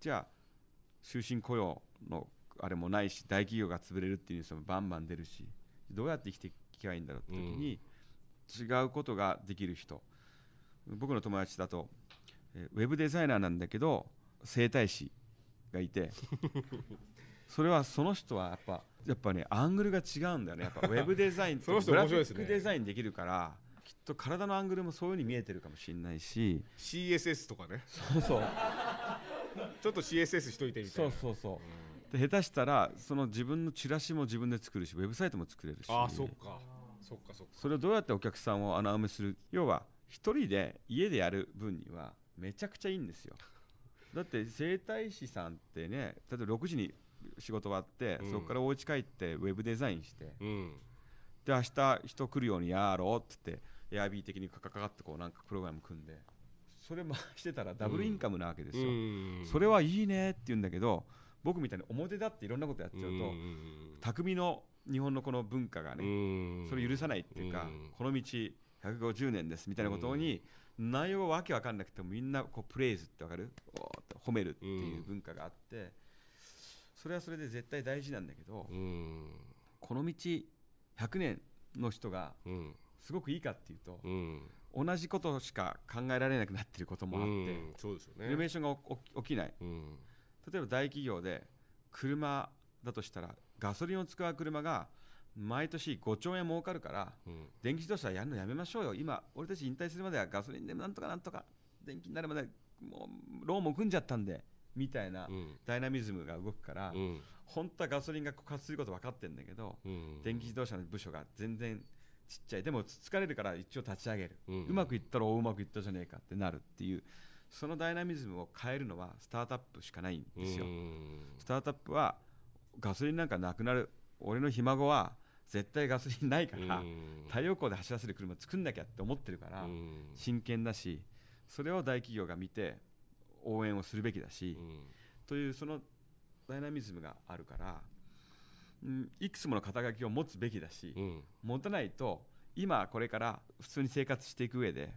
じゃあ終身雇用のあれもないし大企業が潰れるっていうニュースもバンバン出るしどうやって生きていけばいいんだろうって時に、違うことができる人僕の友達だとウェブデザイナーなんだけど整体師がいて それはその人はやっぱやっぱねアングルが違うんだよねやっぱウェブデザインと グラフィックデザインできるから。きっと体のアングルもそういうふうに見えてるかもしれないし CSS とかねそうそう ちょっと CSS しといてみたいなそうそうそう、うん、で下手したらその自分のチラシも自分で作るしウェブサイトも作れるしあそっかそっかそっかそれをどうやってお客さんを穴埋めする要は一人で家でやる分にはめちゃくちゃいいんですよだって整体師さんってね例えば6時に仕事終わって、うん、そこからお家帰ってウェブデザインして、うん、で明日人来るようにやろうって言って AIB 的にカカカカってこうなんかプログラム組んでそれ回してたらダブルインカムなわけですよ、うん、それはいいねって言うんだけど僕みたいに表立っていろんなことやっちゃうと、うん、匠の日本のこの文化がね、それ許さないっていうか、この道150年ですみたいなことに、内容がわけわかんなくてもみんなこうプレイズってわかる褒めるっていう文化があって、うん、それはそれで絶対大事なんだけど、うん、この道100年の人がすごくいいかっていうと、うん、同じことしか考えられなくなってることもあって、うん、そうですよね、イノベーションが起きない、例えば大企業で車だとしたらガソリンを使う車が毎年5兆円儲かるから、うん、電気自動車やるのやめましょうよ、今、俺たち引退するまではガソリンでなんとかなんとか、電気になるまで、もうローンも組んじゃったんで、みたいなダイナミズムが動くから、うん、本当はガソリンが枯渇すること分かってるんだけど、うん、電気自動車の部署が全然ちっちゃいでも疲れるから一応立ち上げる、うんうまくいったらおうまくいったじゃねえかってなるっていうそのダイナミズムを変えるのはスタートアップしかないんですよ。スタートアップはガソリンなんかなくなる俺のひ孫は絶対ガソリンないから太陽光で走らせる車作んなきゃって思ってるから真剣だしそれを大企業が見て応援をするべきだしというそのダイナミズムがあるからいくつもの肩書きを持つべきだし持たないと今これから普通に生活していく上で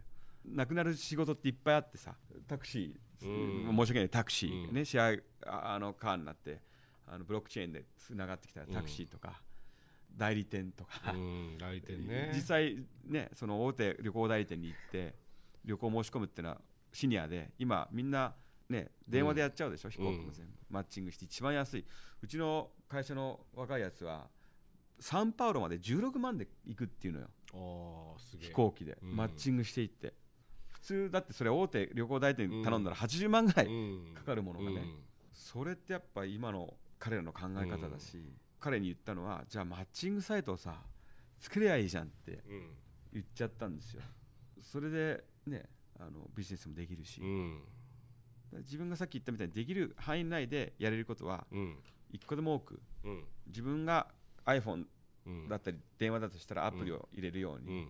なくなる仕事っていっぱいあってさタクシー、うん、申し訳ないタクシーね、うん、シェアあのカーになってあのブロックチェーンでつながってきたらタクシーとか、代理店とか、うん、代理店ね 実際ねその大手旅行代理店に行って旅行申し込むっていうのはシニアで今みんなね電話でやっちゃうでしょ、うん、飛行機も全部、マッチングして一番安いうちの会社の若いやつはサンパウロまで16万で行くっていうのよ飛行機で、マッチングしていって普通だってそれ大手旅行代理店頼んだら80万ぐらいかかるものがね、それってやっぱ今の彼らの考え方だし、うん彼に言ったのはじゃあマッチングサイトをさ作ればいいじゃんって言っちゃったんですよ、それでねあのビジネスもできるし、うん、自分がさっき言ったみたいにできる範囲内でやれることは一個でも多く、うん、自分が iPhone だったり電話だとしたらアプリを入れるように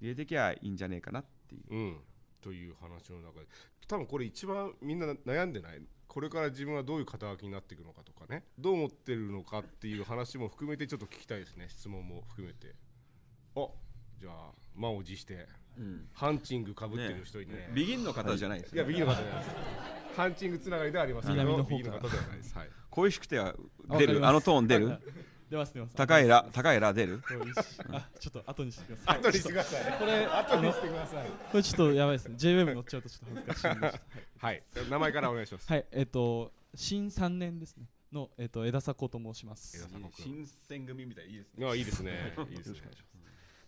入れてきゃいいんじゃねえかなっていう、うん。という話の中で多分これ一番みんな悩んでないこれから自分はどういう肩書きになっていくのかとかねどう思ってるのかっていう話も含めてちょっと聞きたいですね質問も含めてあじゃあ満を持して、うん、ハンチングかぶってる人にね、ね、ビギンの方じゃないです、ね、いやビギンの方じゃないですハンチングつながりではありますけどビギンの方ではないです、はい、恋しくては出るあのトーン出る出ます出ます高いら高いら出るあちょっと後にしてください後にしてくださいこれ後にしてくださいこれちょっとやばいですね j w m 乗っちゃうとちょっと恥ずかしいんではい名前からお願いしますはいえっと新3年ですねのえっと枝迫と申します新選組みたいいいですねあいいですねいします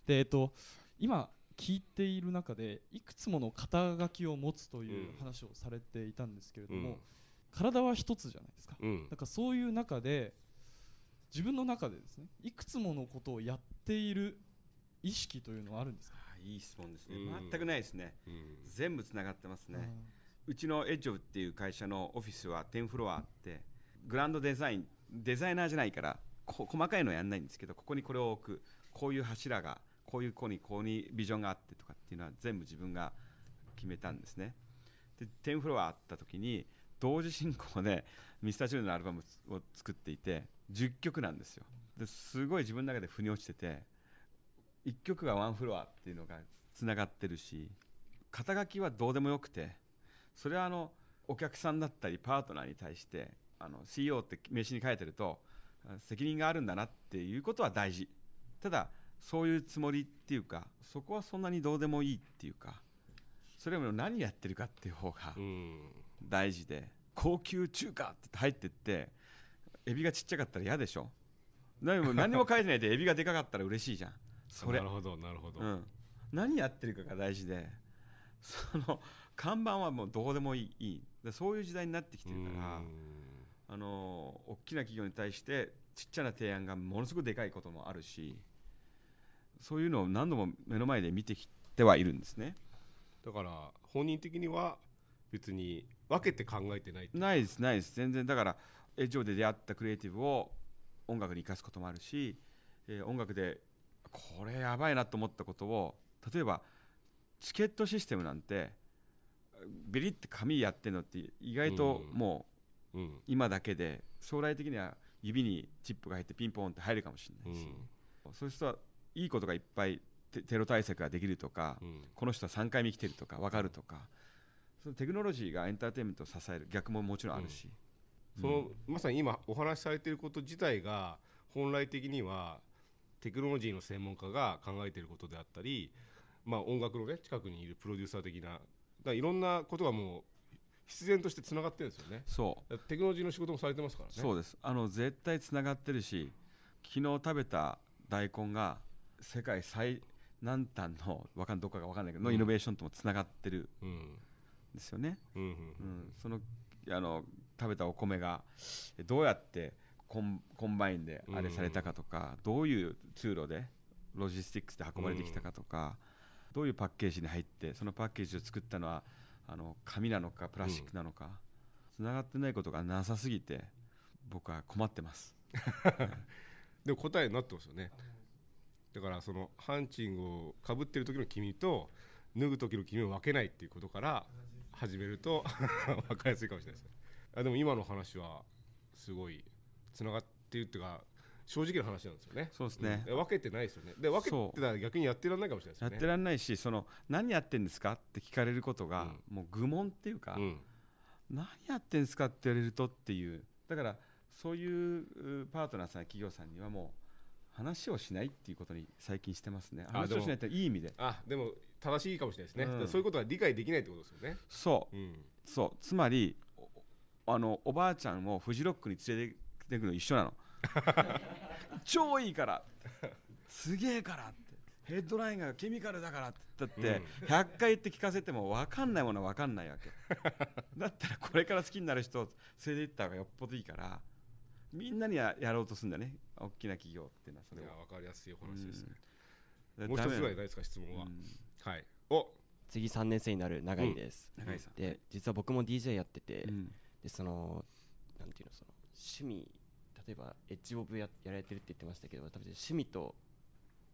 でえっと今聞いている中でいくつもの肩書きを持つという話をされていたんですけれども、体は一つじゃないですか、なん、かそういう中で自分の中でですねいくつものことをやっている意識というのはあるんですかいい質問ですね、全くないですね、全部つながってますね、うちのエッジョブっていう会社のオフィスは10フロアあってグランドデザインデザイナーじゃないから細かいのやんないんですけどここにこれを置くこういう柱がこういう子にこうにビジョンがあってとかっていうのは全部自分が決めたんですねで10フロアあった時に同時進行でミスタージューのアルバムを作っていて10曲なんですよですごい自分の中で腑に落ちてて1曲がワンフロアっていうのがつながってるし肩書きはどうでもよくてそれはあのお客さんだったりパートナーに対してあの CEO って名刺に書いてると責任があるんだなっていうことは大事ただそういうつもりっていうかそこはそんなにどうでもいいっていうかそれよりも何やってるかっていう方が大事で、高級中華って入ってってエビがちっちゃかったら嫌でしょ何も何も書いてないで エビがでかかったら嬉しいじゃんそれなるほどなるほど、うん、何やってるかが大事でその看板はもうどこでもいいそういう時代になってきてるからあの大きな企業に対してちっちゃな提案がものすごくでかいこともあるしそういうのを何度も目の前で見てきてはいるんですねだから本人的には別に分けて考えてないないですないです全然だからエジオで出会ったクリエイティブを音楽に生かすこともあるし、えー、音楽でこれやばいなと思ったことを例えばチケットシステムなんてビリって紙やってんのって意外ともう今だけで将来的には指にチップが入ってピンポンって入るかもしれないし、うん、そういう人はいいことがいっぱいテロ対策ができるとか、うん、この人は3回目来てるとか分かるとかそのテクノロジーがエンターテインメントを支える逆ももちろんあるし、うんその、うん、まさに今お話しされていること自体が本来的にはテクノロジーの専門家が考えていることであったり、まあ、音楽の、ね、近くにいるプロデューサー的なだいろんなことがもう必然としてつながってるんですよねそうテクノロジーの仕事もされてますからねそうですあの絶対つながってるし昨日食べた大根が世界最南端のわかんどっかが分かんないけど、うん、のイノベーションともつながってるんですよね、うんうんうん、そのあの食べたお米がどうやってコンコンバインであれされたかとか、うん、どういう通路でロジスティックスで運ばれてきたかとか、うん、どういうパッケージに入ってそのパッケージを作ったのはあの紙なのかプラスチックなのか、つながってないことがなさすぎて僕は困ってます でも答えになってますよねだからそのハンチングをかぶってる時の君と脱ぐ時の君を分けないっていうことから始めると 分かりやすいかもしれないですあでも今の話はすごいつながってるっていうか正直な話なんですよね。そうですね、うん、分けてないですよね。で分けてたら逆にやってらんないかもしれないですね。やってらんないし、その何やってんですかって聞かれることが、うん、もう愚問っていうか、うん、何やってんですかって言われるとっていうだからそういうパートナーさん企業さんにはもう話をしないっていうことに最近してますね。話をしないっていい意味で。あでも正しいかもしれないですね。そういうことは理解できないってことですよね。そう、そうつまりあのおばあちゃんをフジロックに連れてくの一緒なの 超いいからすげえからってヘッドラインがケミカルだからって言ったって、うん、100回って聞かせても分かんないものは分かんないわけ だったらこれから好きになる人を連れて行った方がよっぽどいいからみんなにやろうとするんだね大きな企業っていうのはそれは分かりやすいお話ですね、うん、もう一つぐらいないですか質問は、うん、はいお次3年生になる長井です、うん、で実は僕も DJ やってて、でそのなんていうのその趣味例えばエッジオブややられてるって言ってましたけど私趣味と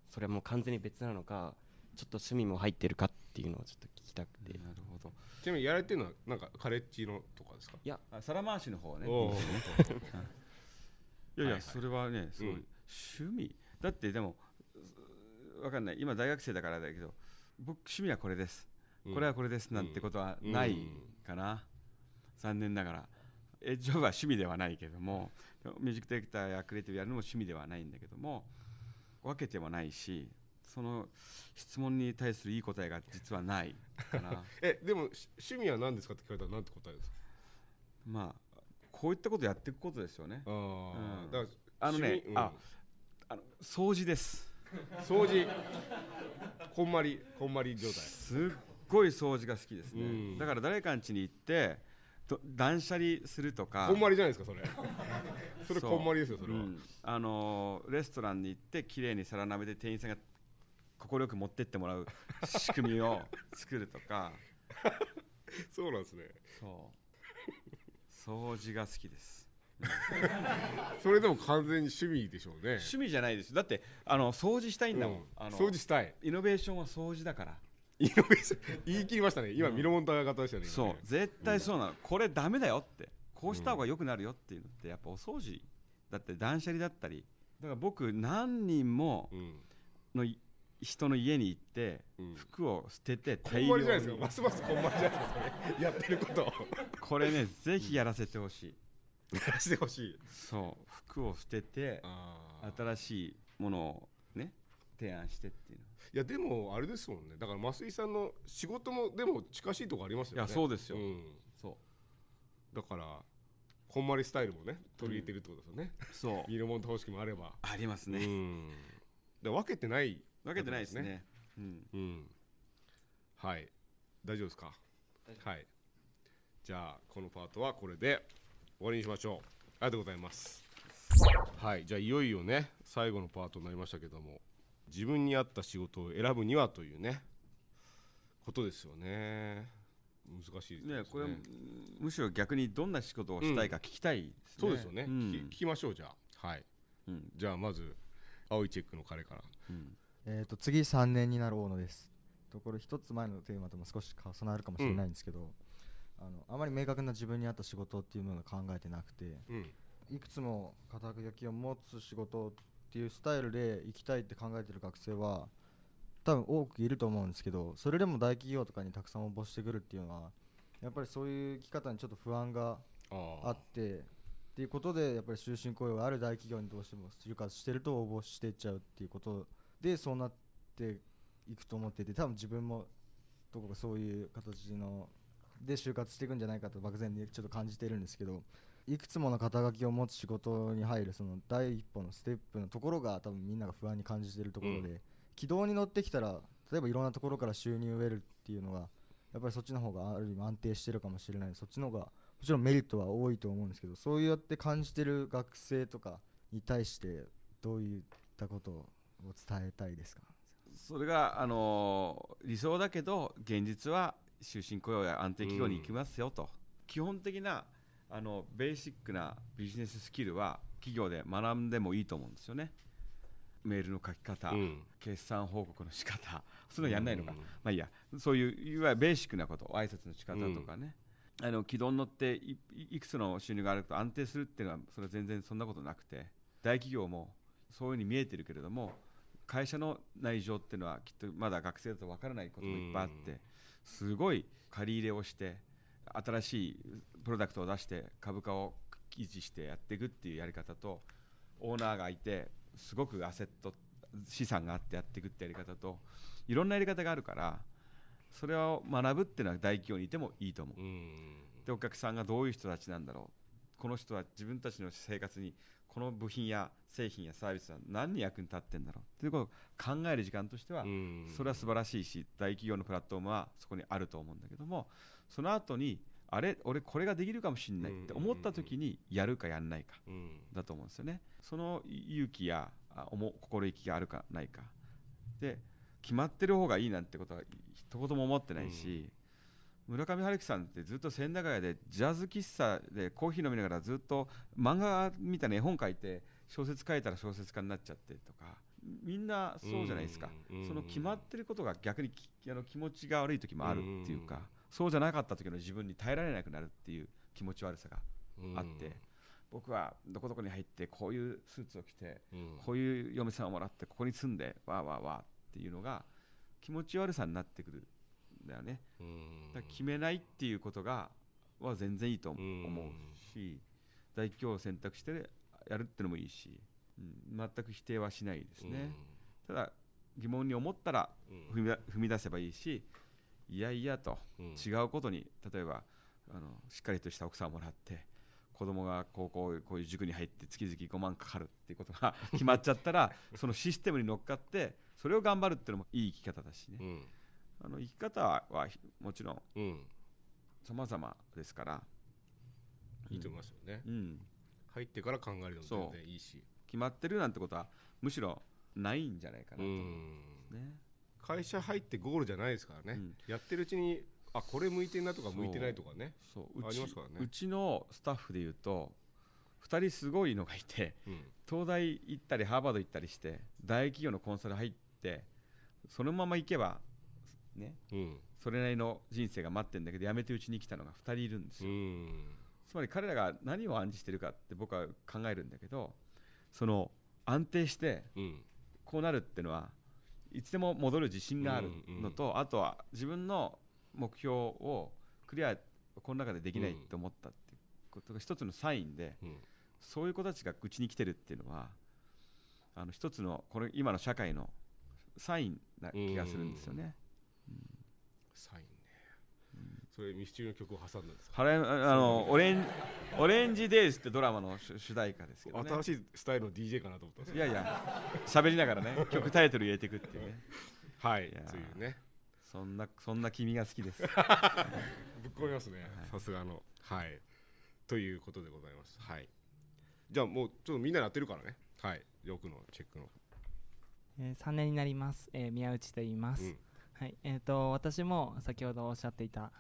それはもう完全に別なのかちょっと趣味も入ってるかっていうのをちょっと聞きたくて、なるほどちなみにやられてるのはなんかカレッジのとかですかいやあ皿回しの方ね いやいやそれはねすごい、うん、趣味だってでもわかんない今大学生だからだけど僕趣味はこれですこれはこれですなんてことはないかな、うんうん残念ながらエッジオブは趣味ではないけどもミュージックディレクターやクリエイティブやるのも趣味ではないんだけども分けてもないしその質問に対するいい答えが実はないかな えでも趣味は何ですかって聞かれたら何て答えですかまあこういったことやっていくことですよねあ、うん、あのね、うん、ああの掃除です掃除こんまりこんまり状態すっごい掃除が好きですね、うん、だから誰かん家に行って断捨離するとかこんまりじゃないですかそれ それこんまりですよそれは、うん、あのレストランに行って綺麗に皿並べて店員さんが快く持ってってもらう仕組みを 作るとかそうなんですねそう掃除が好きですそれでも完全に趣味でしょうね趣味じゃないですだってあの掃除したいんだもん、うん、掃除したいイノベーションは掃除だから言い切りましたね今ミロモンター型でしたね、そう絶対そうなの、うん、これダメだよってこうした方が良くなるよっていうのってやっぱお掃除だって断捨離だったりだから僕何人もの人の家に行って服を捨てて大量に、うん、こんまりじゃないですかますますこんまりじゃないですか、ね、やってることこれねぜひやらせてほしい、やらせてほしいそう服を捨てて新しいものをね提案してっていういやでもあれですもんねだから増井さんの仕事もでも近しいとこありますよねいやそうですよ、うん、そうだからこんまりスタイルもね取り入れてるってことですよね、うん、そう色物方式もあればありますね、うん、で分けてない分けてないですねうん、うん、はい大丈夫ですかはいじゃあこのパートはこれで終わりにしましょうありがとうございますはいじゃあいよいよね最後のパートになりましたけども自分に合った仕事を選ぶにはというねことですよね難しいですね、ね、これむしろ逆にどんな仕事をしたいか聞きたい、ねうん、そうですよね、うん、聞きましょうじゃあはい、うん、じゃあまず青いチェックの彼から、えーと、次3年になる大野ですところ一つ前のテーマとも少し重なるかもしれないんですけど、あのあまり明確な自分に合った仕事っていうものを考えてなくて、うん、いくつも肩書きを持つ仕事っていうスタイルで行きたいって考えてる学生は多分多くいると思うんですけどそれでも大企業とかにたくさん応募してくるっていうのはやっぱりそういう生き方にちょっと不安があってっていうことでやっぱり終身雇用がある大企業にどうしても就活してると応募してっちゃうっていうことでそうなっていくと思っていて多分自分もどこかそういう形ので就活していくんじゃないかと漠然にちょっと感じてるんですけどいくつもの肩書きを持つ仕事に入るその第一歩のステップのところが多分みんなが不安に感じてるところで、うん、軌道に乗ってきたら例えばいろんなところから収入を得るっていうのがやっぱりそっちの方がある意味安定してるかもしれないそっちの方がもちろんメリットは多いと思うんですけどそうやって感じてる学生とかに対してどういったことを伝えたいですかそれが、あのー、理想だけど現実は終身雇用や安定企業に行きますよと、うん、基本的なあのベーシックなビジネススキルは企業で学んでもいいと思うんですよね。メールの書き方、うん、決算報告の仕方 そういうのやんないのか、うん、まあいいやそういういわゆるベーシックなこと挨拶の仕方とかね、うん、あの軌道に乗っていくつの収入があると安定するっていうのはそれは全然そんなことなくて大企業もそういうふうに見えてるけれども会社の内情っていうのはきっとまだ学生だと分からないこともいっぱいあって、すごい借り入れをして新しいプロダクトを出して株価を維持してやっていくっていうやり方とオーナーがいてすごくアセット資産があってやっていくってやり方といろんなやり方があるからそれを学ぶっていうのは大企業にいてもいいと思う。でお客さんがどういう人たちなんだろうこの人は自分たちの生活にこの部品や製品やサービスは何に役に立ってんだろうっていうことを考える時間としてはそれは素晴らしいし大企業のプラットフォームはそこにあると思うんだけどもその後にあれ俺これができるかもしんないって思った時にやるかやんないかだと思うんですよね。その勇気や心意気があるかないかで決まってる方がいいなんてことは一言も思ってないし、村上春樹さんってずっと千駄ヶ谷でジャズ喫茶でコーヒー飲みながらずっと漫画みたいな絵本書いて小説書いたら小説家になっちゃってとかみんなそうじゃないですか、その決まってることが逆にあの気持ちが悪い時もあるっていうか、そうじゃなかった時の自分に耐えられなくなるっていう気持ち悪さがあって、僕はどこどこに入ってこういうスーツを着て、こういう嫁さんをもらってここに住んでわーわーわーっていうのが気持ち悪さになってくるんだよね。だ決めないっていうことがは全然いいと思うし大企を選択してやるってのもいいし、うん、全く否定はしないですね。ただ疑問に思ったら踏み出せばいいし、いやいやと、違うことに例えばあのしっかりとした奥さんをもらって子供が高校こういう塾に入って月々5万かかるっていうことが 決まっちゃったらそのシステムに乗っかってそれを頑張るっていうのもいい生き方だしね、うん、あの生き方はもちろん、うん、ざまですからいいと思いますよね、うん、入ってから考えるのも全然いいし決まってるなんてことはむしろないんじゃないかなと思うんですね。会社入ってゴールじゃないですからね、うん、やってるうちにあこれ向いてんなとか向いてないとかねそうありますからねうちのスタッフでいうと2人すごいのがいて、うん、東大行ったりハーバード行ったりして大企業のコンサル入ってそのまま行けばね、うん、それなりの人生が待ってるんだけど辞めてうちに来たのが2人いるんですよ、つまり彼らが何を暗示してるかって僕は考えるんだけどその安定してこうなるっていうのは、いつでも戻る自信があるのと、うんうん、あとは自分の目標をクリアこの中でできないと思ったっていうことが一つのサインで、うん、そういう子たちがうちに来てるっていうのはあの一つのこれ今の社会のサインな気がするんですよね。うん、サインそれミスチルの曲を挟んだんですか原山あのオレン「オレンジデイズ」ってドラマの主題歌ですけど、ね、新しいスタイルの DJ かなと思ったんですいやいや喋りながらね 曲タイトル入れていくっていうねはいいそういうねそんなそんな君が好きです ぶっ込みますねさすがのはいということでございますはいじゃあもうちょっとみんなでってるからねはいよくのチェックの、えー、3年になります、えー、宮内と言います、うん、はいえっ、ー、と私も先ほどおっしゃっていた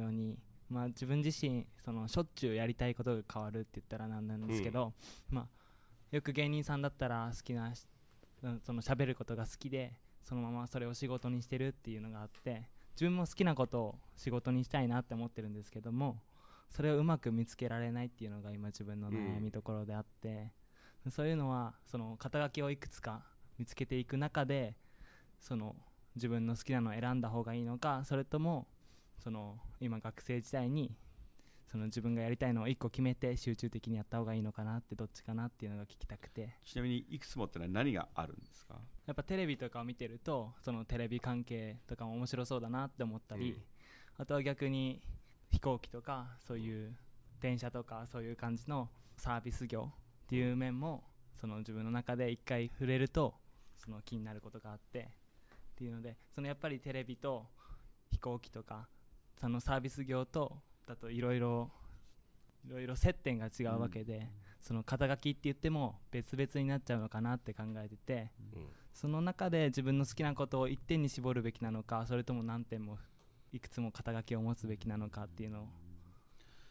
ように、まあ、自分自身そのしょっちゅうやりたいことが変わるって言ったらなんなんですけど、うん、まあ、よく芸人さんだったら好きなしその喋ることが好きでそのままそれを仕事にしてるっていうのがあって自分も好きなことを仕事にしたいなって思ってるんですけどもそれをうまく見つけられないっていうのが今自分の悩みどころであって、うん、そういうのはその肩書きをいくつか見つけていく中でその自分の好きなのを選んだ方がいいのかそれともその今学生時代にその自分がやりたいのを1個決めて集中的にやった方がいいのかなってどっちかなっていうのが聞きたくてちなみにいくつもってのは何があるんですかやっぱテレビとかを見てるとそのテレビ関係とかも面白そうだなって思ったり、うん、あとは逆に飛行機とかそういう電車とかそういう感じのサービス業っていう面もその自分の中で1回触れるとその気になることがあってっていうのでそのやっぱりテレビと飛行機とかそのサービス業とだといろいろいろいろ接点が違うわけで、うん、その肩書きって言っても別々になっちゃうのかなって考えてて、うん、その中で自分の好きなことを1点に絞るべきなのかそれとも何点もいくつも肩書きを持つべきなのかっていうのを、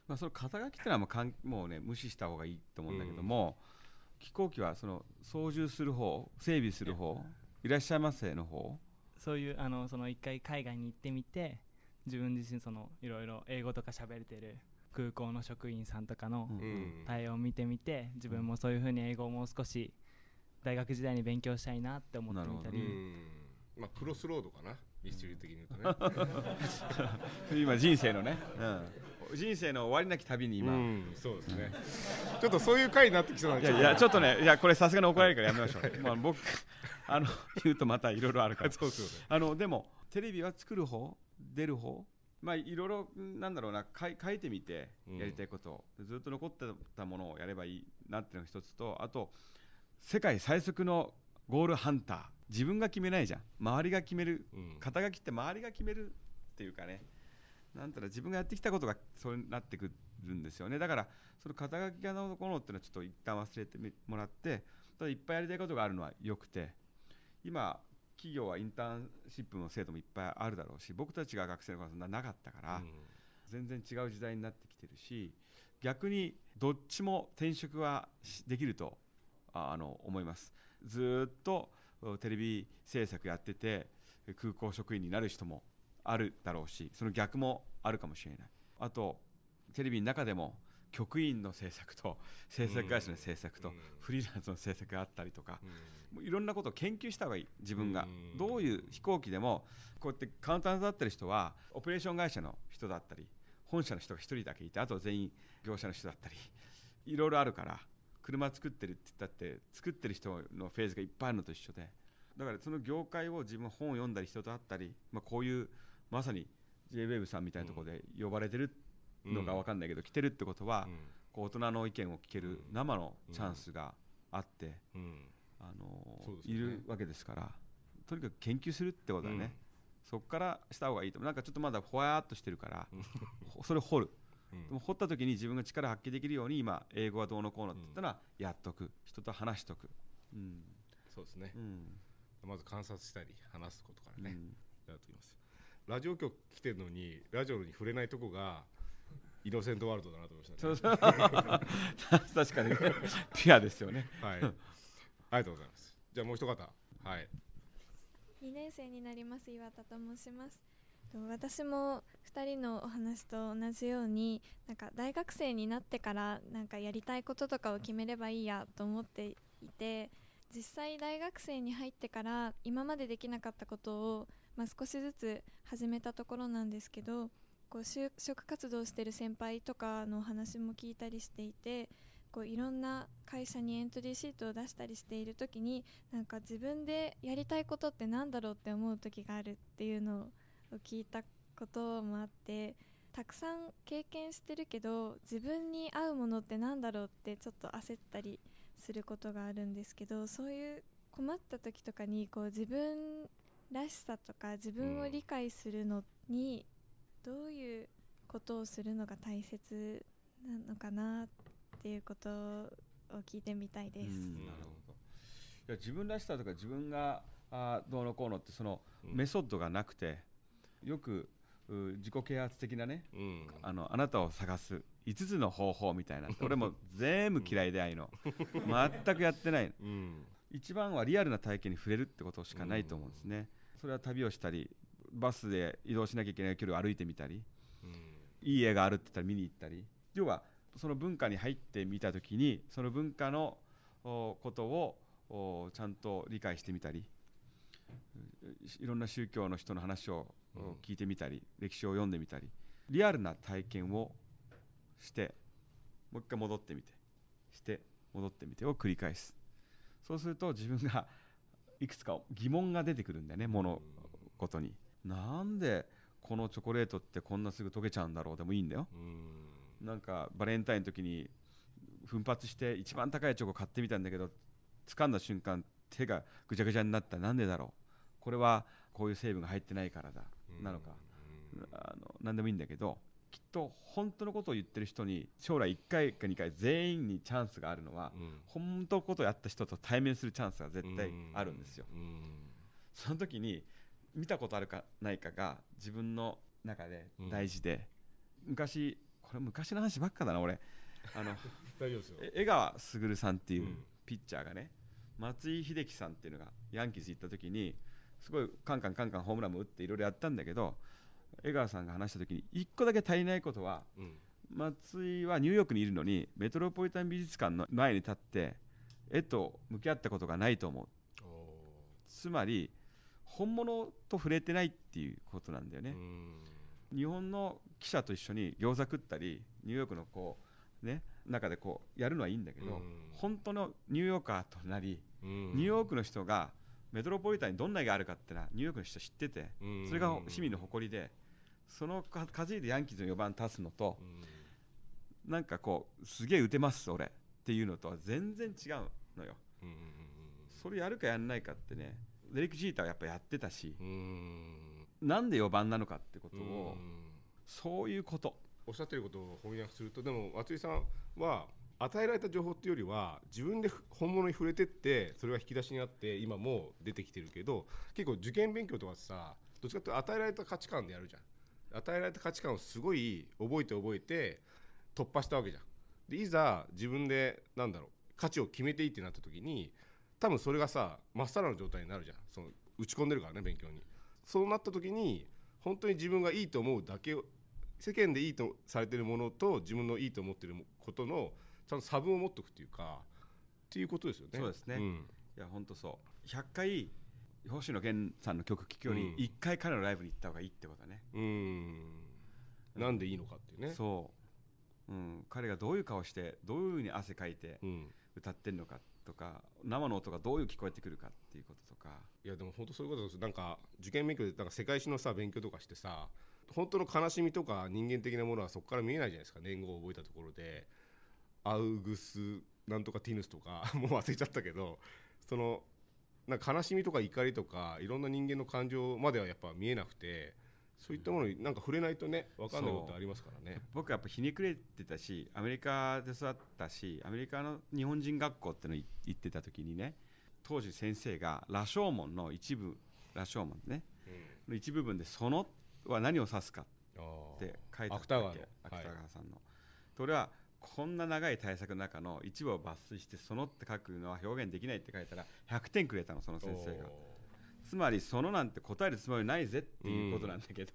まあ、その肩書きっていうのはもうかんもう、ね、無視した方がいいと思うんだけども、うん、飛行機はその操縦する方整備する方いらっしゃいませの方そういうあのその一回海外に行ってみて自分自身そのいろいろ英語とか喋れてる空港の職員さんとかの対応を見てみて自分もそういうふうに英語をもう少し大学時代に勉強したいなって思ってみたり。まあ、クロスロードかなミスチル的に言うとね 今人生のね、うん、人生の終わりなき旅に今、うそうですねちょっとそういう回になってきそうなんでいやちょっとねいやこれさすがに怒られるからやめましょう、まあ、僕あの言うとまたいろいろあるから そうですあのでもテレビは作る方出る方まあいろいろなんだろうな書いてみてやりたいこと、うん、ずっと残ってたものをやればいいなっていうのが一つとあと世界最速のゴールハンター自分が決めないじゃん周りが決める、うん、肩書きって周りが決めるっていうかねなんたら自分がやってきたことがそうなってくるんですよねだからその肩書きがのこのっていうのはちょっと一旦忘れてもらってただいっぱいやりたいことがあるのはよくて今企業はインターンシップの制度もいっぱいあるだろうし僕たちが学生の頃はそんななかったから、うん、全然違う時代になってきてるし逆にどっちも転職はできるとあの思いますずっとテレビ制作やってて空港職員になる人もあるだろうしその逆もあるかもしれないあとテレビの中でも局員の制作と制作会社の制作と、フリーランスの制作があったりとか、もういろんなことを研究した方がいい自分が、どういう飛行機でもこうやってカウンターに立ってる人はオペレーション会社の人だったり本社の人が1人だけいてあと全員業者の人だったりいろいろあるから車作ってるって言ったって作ってる人のフェーズがいっぱいあるのと一緒でだからその業界を自分本を読んだり人と会ったり、まあ、こういうまさに JWAVE さんみたいなところで呼ばれてるってのか分かんないけど、来てるってことは、こう大人の意見を聞ける生のチャンスがあって、あのいるわけですからとにかく研究するってことだね、そこからした方がいいとなんかちょっとまだほわっとしてるから それ掘る。でも掘った時に自分が力発揮できるように今英語はどうのこうのって言ったらやっとく人と話しとく、うん、そうですね、まず観察したり話すことからね、やっときますラジオ局来てるのにラジオに触れないとこがイノセントワールドだなと思いました、ね、確かに、ね、ピュアですよねはいありがとうございますじゃあもう一方はい2年生になります岩田と申します私も2人のお話と同じようになんか大学生になってからなんかやりたいこととかを決めればいいやと思っていて実際大学生に入ってから今までできなかったことを、まあ、少しずつ始めたところなんですけどこう就職活動してる先輩とかの話も聞いたりしていてこういろんな会社にエントリーシートを出したりしている時になんか自分でやりたいことってなんだろうって思う時があるっていうのを聞いたこともあってたくさん経験してるけど自分に合うものってなんだろうってちょっと焦ったりすることがあるんですけどそういう困った時とかにこう自分らしさとか自分を理解するのにどういうことをするのが大切なのかなっていうことを聞いてみたいです。なるほどいや自分らしさとか自分があどうのこうのってそのメソッドがなくて、よく自己啓発的なね、うん、あのあなたを探す5つの方法みたいな俺も全部嫌いであいの全くやってない、うん、一番はリアルな体験に触れるってことしかないと思うんですね、うん、それは旅をしたりバスで移動しなきゃいけない距離を歩いてみたり、うん、いい絵があるって言ったら見に行ったり要はその文化に入ってみた時にその文化のことをちゃんと理解してみたりいろんな宗教の人の話を聞いてみたり、うん、歴史を読んでみたりリアルな体験をしてもう一回戻ってみてして戻ってみてを繰り返すそうすると自分がいくつか疑問が出てくるんだよね物事に。なんでこのチョコレートってこんなすぐ溶けちゃうんだろうでもいいんだよなんかバレンタインの時に奮発して一番高いチョコ買ってみたんだけど掴んだ瞬間手がぐちゃぐちゃになったなんでだろうこれはこういう成分が入ってないからだなのかあの何でもいいんだけどきっと本当のことを言ってる人に将来1回か2回全員にチャンスがあるのは、うん、本当のことをやった人と対面するチャンスが絶対あるんですよ。その時に見たことあるかないかが自分の中で大事で、うん、昔これ昔の話ばっかだな俺あの 大丈夫ですよ江川卓さんっていうピッチャーがね、うん、松井秀喜さんっていうのがヤンキース行った時にすごいカンカンカンカンホームランも打っていろいろやったんだけど江川さんが話した時に1個だけ足りないことは、うん、松井はニューヨークにいるのにメトロポリタン美術館の前に立って絵と向き合ったことがないと思う。つまり本物と触れてないっていうことなんだよね。日本の記者と一緒に餃子食ったりニューヨークのこうね中でこうやるのはいいんだけど本当のニューヨーカーとなりニューヨークの人がメトロポリタンにどんな家があるかってのはニューヨークの人は知っててそれが市民の誇りでその数いでヤンキーズの4番立つのとなんかこうすげえ打てます俺っていうのとは全然違うのよ。それやるかやんないかってねデリック・ジーターはやっぱやってたしんなんで4番なのかってことをそういうことおっしゃってることを翻訳するとでも松井さんは与えられた情報っていうよりは自分で本物に触れてってそれは引き出しにあって今も出てきてるけど結構受験勉強とかさどっちかっていうと与えられた価値観でやるじゃん与えられた価値観をすごい覚えて覚えて突破したわけじゃんでいざ自分でなんだろう価値を決めていいってなった時に多分それがさまっさらな状態になるじゃんその打ち込んでるからね勉強にそうなった時に本当に自分がいいと思うだけを世間でいいとされてるものと自分のいいと思ってることのちゃんと差分を持っておくっていうかっていうことですよね。そうですね、うん、いや本当そう100回星野源さんの曲聴くより1回彼のライブに行った方がいいってことね。うん、うん、なんでいいのかっていうね。そう、うん、彼がどういう顔してどういうふうに汗かいて歌ってるのかっとか生の音がどういう聞こえてくるかっていうこととかいやでも本当そういうことですなんか受験勉強でなんか世界史のさ勉強とかしてさ本当の悲しみとか人間的なものはそこから見えないじゃないですか年号を覚えたところでアウグスなんとかティヌスとか もう忘れちゃったけどそのなんか悲しみとか怒りとかいろんな人間の感情まではやっぱ見えなくてそういったものになんか触れないとね分かんないことありますからね僕はやっぱひねくれてたしアメリカで育ったしアメリカの日本人学校っての行ってた時にね当時先生が羅生門の一部羅生門ね、うん、の一部分で「その」は何を指すかって書いてあったわけ芥川さんの。はい、と俺はこんな長い対策の中の一部を抜粋して「その」って書くのは表現できないって書いたら100点くれたのその先生が。つまりそのなんて答えるつもりないぜっていうことなんだけど、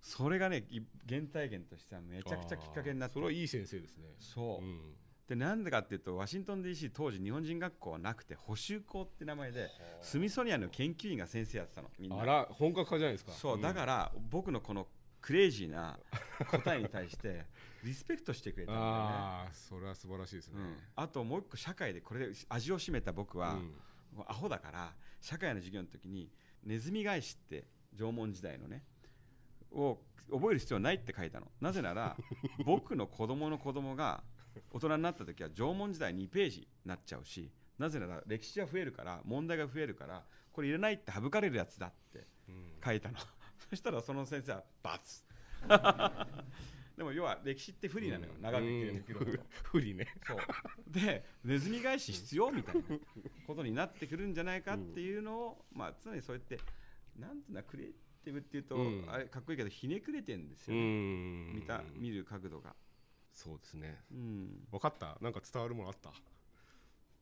それがね原体験としてはめちゃくちゃきっかけになってそれはいい先生ですねそう、でなんでかっていうとワシントン DC 当時日本人学校はなくて補修校って名前でスミソニアの研究員が先生やってたのみんなあら本格派じゃないですかそう、だから僕のこのクレイジーな答えに対してリスペクトしてくれたんだよねああそれは素晴らしいですね、うん、あともう一個社会でこれで味を占めた僕は、うんアホだから社会の授業の時にネズミ返しって縄文時代のねを覚える必要ないって書いたのなぜなら 僕の子供の子供が大人になった時は縄文時代2ページになっちゃうしなぜなら歴史が増えるから問題が増えるからこれいらないって省かれるやつだって書いたの、うん、そしたらその先生は「×」でも要は歴史って不利なのよ、うん、長く生きるほど 不利ねそうでネズミ返し必要みたいなことになってくるんじゃないかっていうのを、まあ常にそうやってなんていうんだクリエイティブっていうと、あれかっこいいけどひねくれてんですよね、見た見る角度がそうですね、うん、分かったなんか伝わるものあった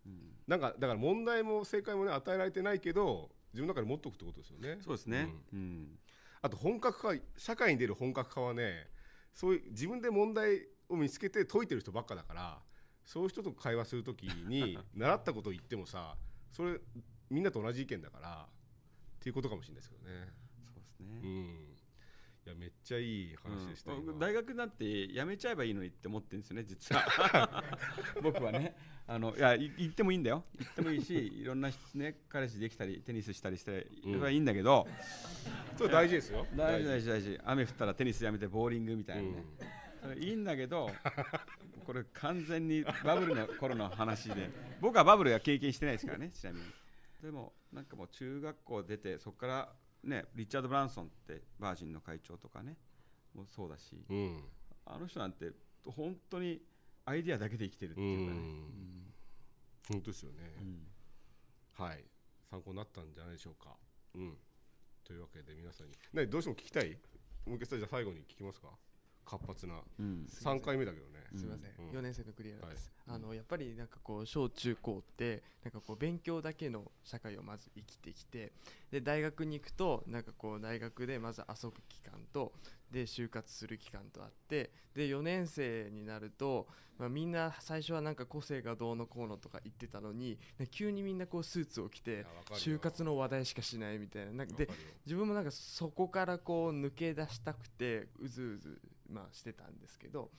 うん、なんかだから問題も正解もね与えられてないけど自分の中で持っとくってことですよね。そうですね、うん、うん、あと本格化社会に出る本格化はねそういう自分で問題を見つけて解いてる人ばっかだからそういう人と会話する時に 習ったことを言ってもさそれみんなと同じ意見だからっていうことかもしれないですけどね。そうですね、うんいやめっちゃいい話でした、うん、大学なんて辞めちゃえばいいのにって思ってるんですよね実は 僕はねあのいや行ってもいいんだよ行ってもいいし いろんな、ね、彼氏できたりテニスしたりしてそれはいいんだけど、それ大事ですよ大事大事大事雨降ったらテニスやめてボーリングみたいなね、うん、それいいんだけどこれ完全にバブルの頃の話で僕はバブルは経験してないですからねちなみにでもなんかもう中学校出てそこからね、リチャード・ブランソンってバージンの会長とかねもそうだし、うん、あの人なんて本当にアイディアだけで生きてるっていうかね。本当ですよね、はい参考になったんじゃないでしょうか。うん、というわけで皆さんに、ね、どうしても聞きたいもう一回じゃ最後に聞きますか活発な、うん、3回目だけどね、すみません、うん、4年生のクリアです、はい、あのやっぱりなんかこう小中高ってなんかこう勉強だけの社会をまず生きてきてで大学に行くとなんかこう大学でまず遊ぶ期間とで就活する期間とあってで4年生になると、まあ、みんな最初はなんか個性がどうのこうのとか言ってたのに急にみんなこうスーツを着て就活の話題しかしないみたいななんかで自分もなんかそこからこう抜け出したくてうずうずまあ、してたんですけど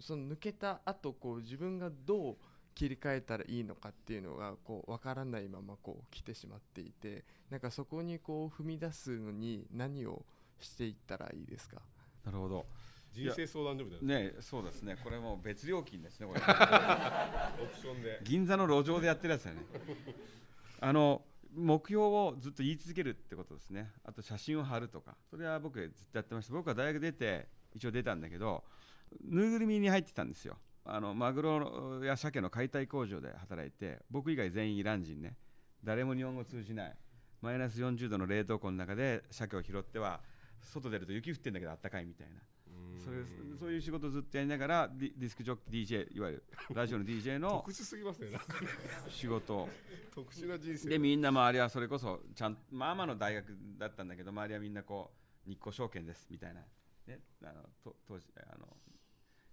その抜けた後こう自分がどう切り替えたらいいのかっていうのがこう分からないままこう来てしまっていてなんかそこにこう踏み出すのに何をしていったらいいですかなるほど人生相談所みたいなねそうですねこれも別料金ですねこれ オプションで銀座の路上でやってるやつだよね あの目標をずっと言い続けるってことですねあと写真を貼るとかそれは僕ずっとやってました僕は大学出て一応出たんだけどぬいぐるみに入ってたんですよあのマグロや鮭の解体工場で働いて僕以外全員イラン人ね誰も日本語通じないマイナス40度の冷凍庫の中で鮭を拾っては外出ると雪降ってんだけどあったかいみたいなそれそういう仕事ずっとやりながらディスクジョッキー DJ いわゆるラジオの DJ の特殊すぎますね仕事特殊な人生でみんな周りはそれこそちゃんまあまあの大学だったんだけど周りはみんなこう日光証券ですみたいなね、あのと当時あの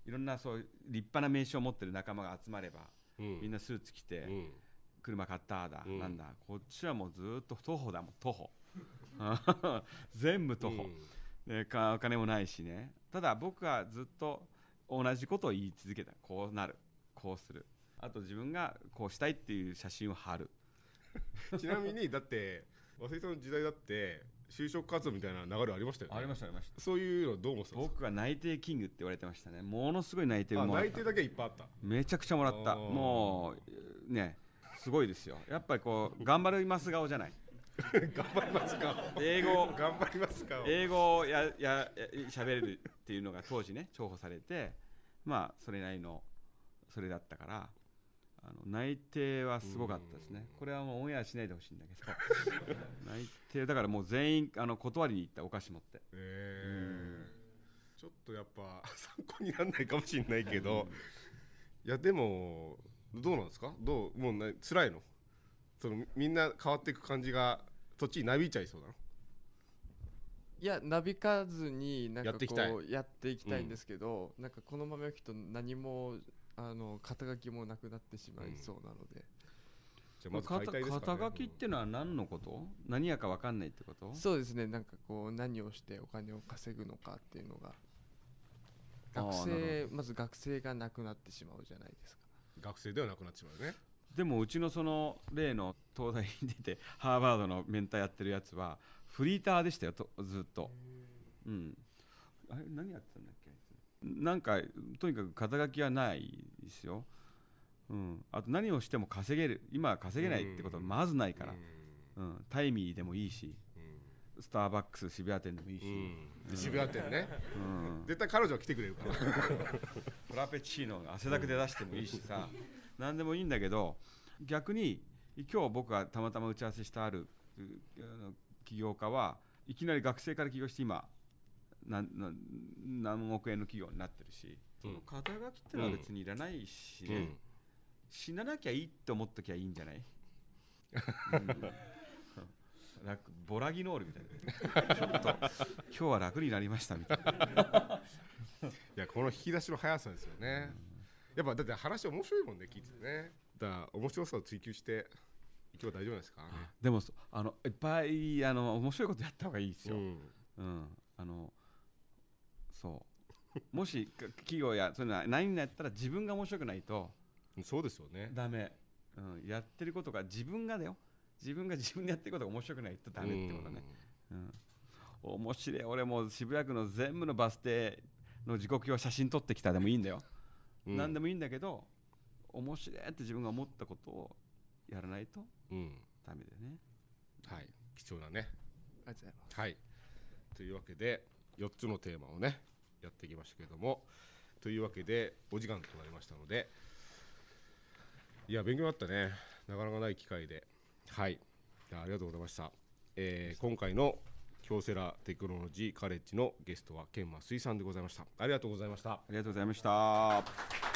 いろんなそう立派な名刺を持ってる仲間が集まれば、うん、みんなスーツ着て、うん、車買っただ、うん、なんだこっちはもうずっと徒歩だもん徒歩 全部徒歩、でかお金もないしねただ僕はずっと同じことを言い続けたこうなるこうするあと自分がこうしたいっていう写真を貼る ちなみにだって忘れさの時代だって就職活動みたいな流れありましたよねありましたありましたそういうのどう思ってたんですか僕は内定キングって言われてましたねものすごい内定もあっ内定だけいっぱいあっためちゃくちゃもらったもうねすごいですよやっぱりこう 頑張ります顔じゃない 頑張ります顔英語頑張ります顔英語をややべれるっていうのが当時ね重宝されてまあそれなりのそれだったからあの内定はすごかったですね、これはもうオンエアしないでほしいんだけど、内定だからもう全員あの断りに行った、お菓子持って。えー、ちょっとやっぱ 参考にならないかもしれないけど、いや、でも、どうなんですか、どうもう、ね、辛いのそのみんな変わっていく感じが、そっちになびいちゃいそうなのいやなびかずになんかこうやっていきたいんですけど、うん、なんかこのままいくと何もあの肩書きもなくなってしまいそうなので、じゃあまず解肩書きってのは何のこと何やか分かんないってことそうですねなんかこう何をしてお金を稼ぐのかっていうのが学生まず学生がなくなってしまうじゃないですか学生ではなくなってしまうねでもうちのその例の東大に出て ハーバードのメンターやってるやつはフリーターでしたよとずっと、うん、あれ何やってたんだっけなんかとにかく肩書きはないですよ、うん、あと何をしても稼げる今は稼げないってことはまずないから、うん、タイミーでもいいし、スターバックス渋谷店でもいいし、うん、渋谷店ね、うん、絶対彼女は来てくれるから フラペチーノ汗だくで出してもいいしさ、うん、何でもいいんだけど逆に今日僕がたまたま打ち合わせしたある起業家はいきなり学生から起業して今何何億円の企業になってるし、その肩書きってのは別にいらないしね、うん、死ななきゃいいって思っときゃいいんじゃない、うん、ボラギノールみたいなちょっと今日は楽になりましたみたいな いやこの引き出しの速さですよね、うん、やっぱだって話面白いもんね聞いててねだから面白さを追求して今日大丈夫ですか、ね、でもあのいっぱいあの面白いことやった方がいいですよ、うん、うん、あのそうもし企業やそういうのはないんったら自分が面白くないとそうですよねダメ、うん、やってることが自分がだよ自分が自分でやってることが面白くないとダメってことねうん、面白い俺も渋谷区の全部のバス停の時刻表写真撮ってきたでもいいんだよ、うん、何でもいいんだけど面白いって自分が思ったことをやらないとダメでね、うん、はい貴重なねありがとうございますはいというわけで4つのテーマをねやってきましたけれどもというわけでお時間となりましたのでいや勉強になったねなかなかない機会ではいありがとうございました、えー、今回の京セラテクノロジーカレッジのゲストは研磨水さんでございましたありがとうございましたありがとうございました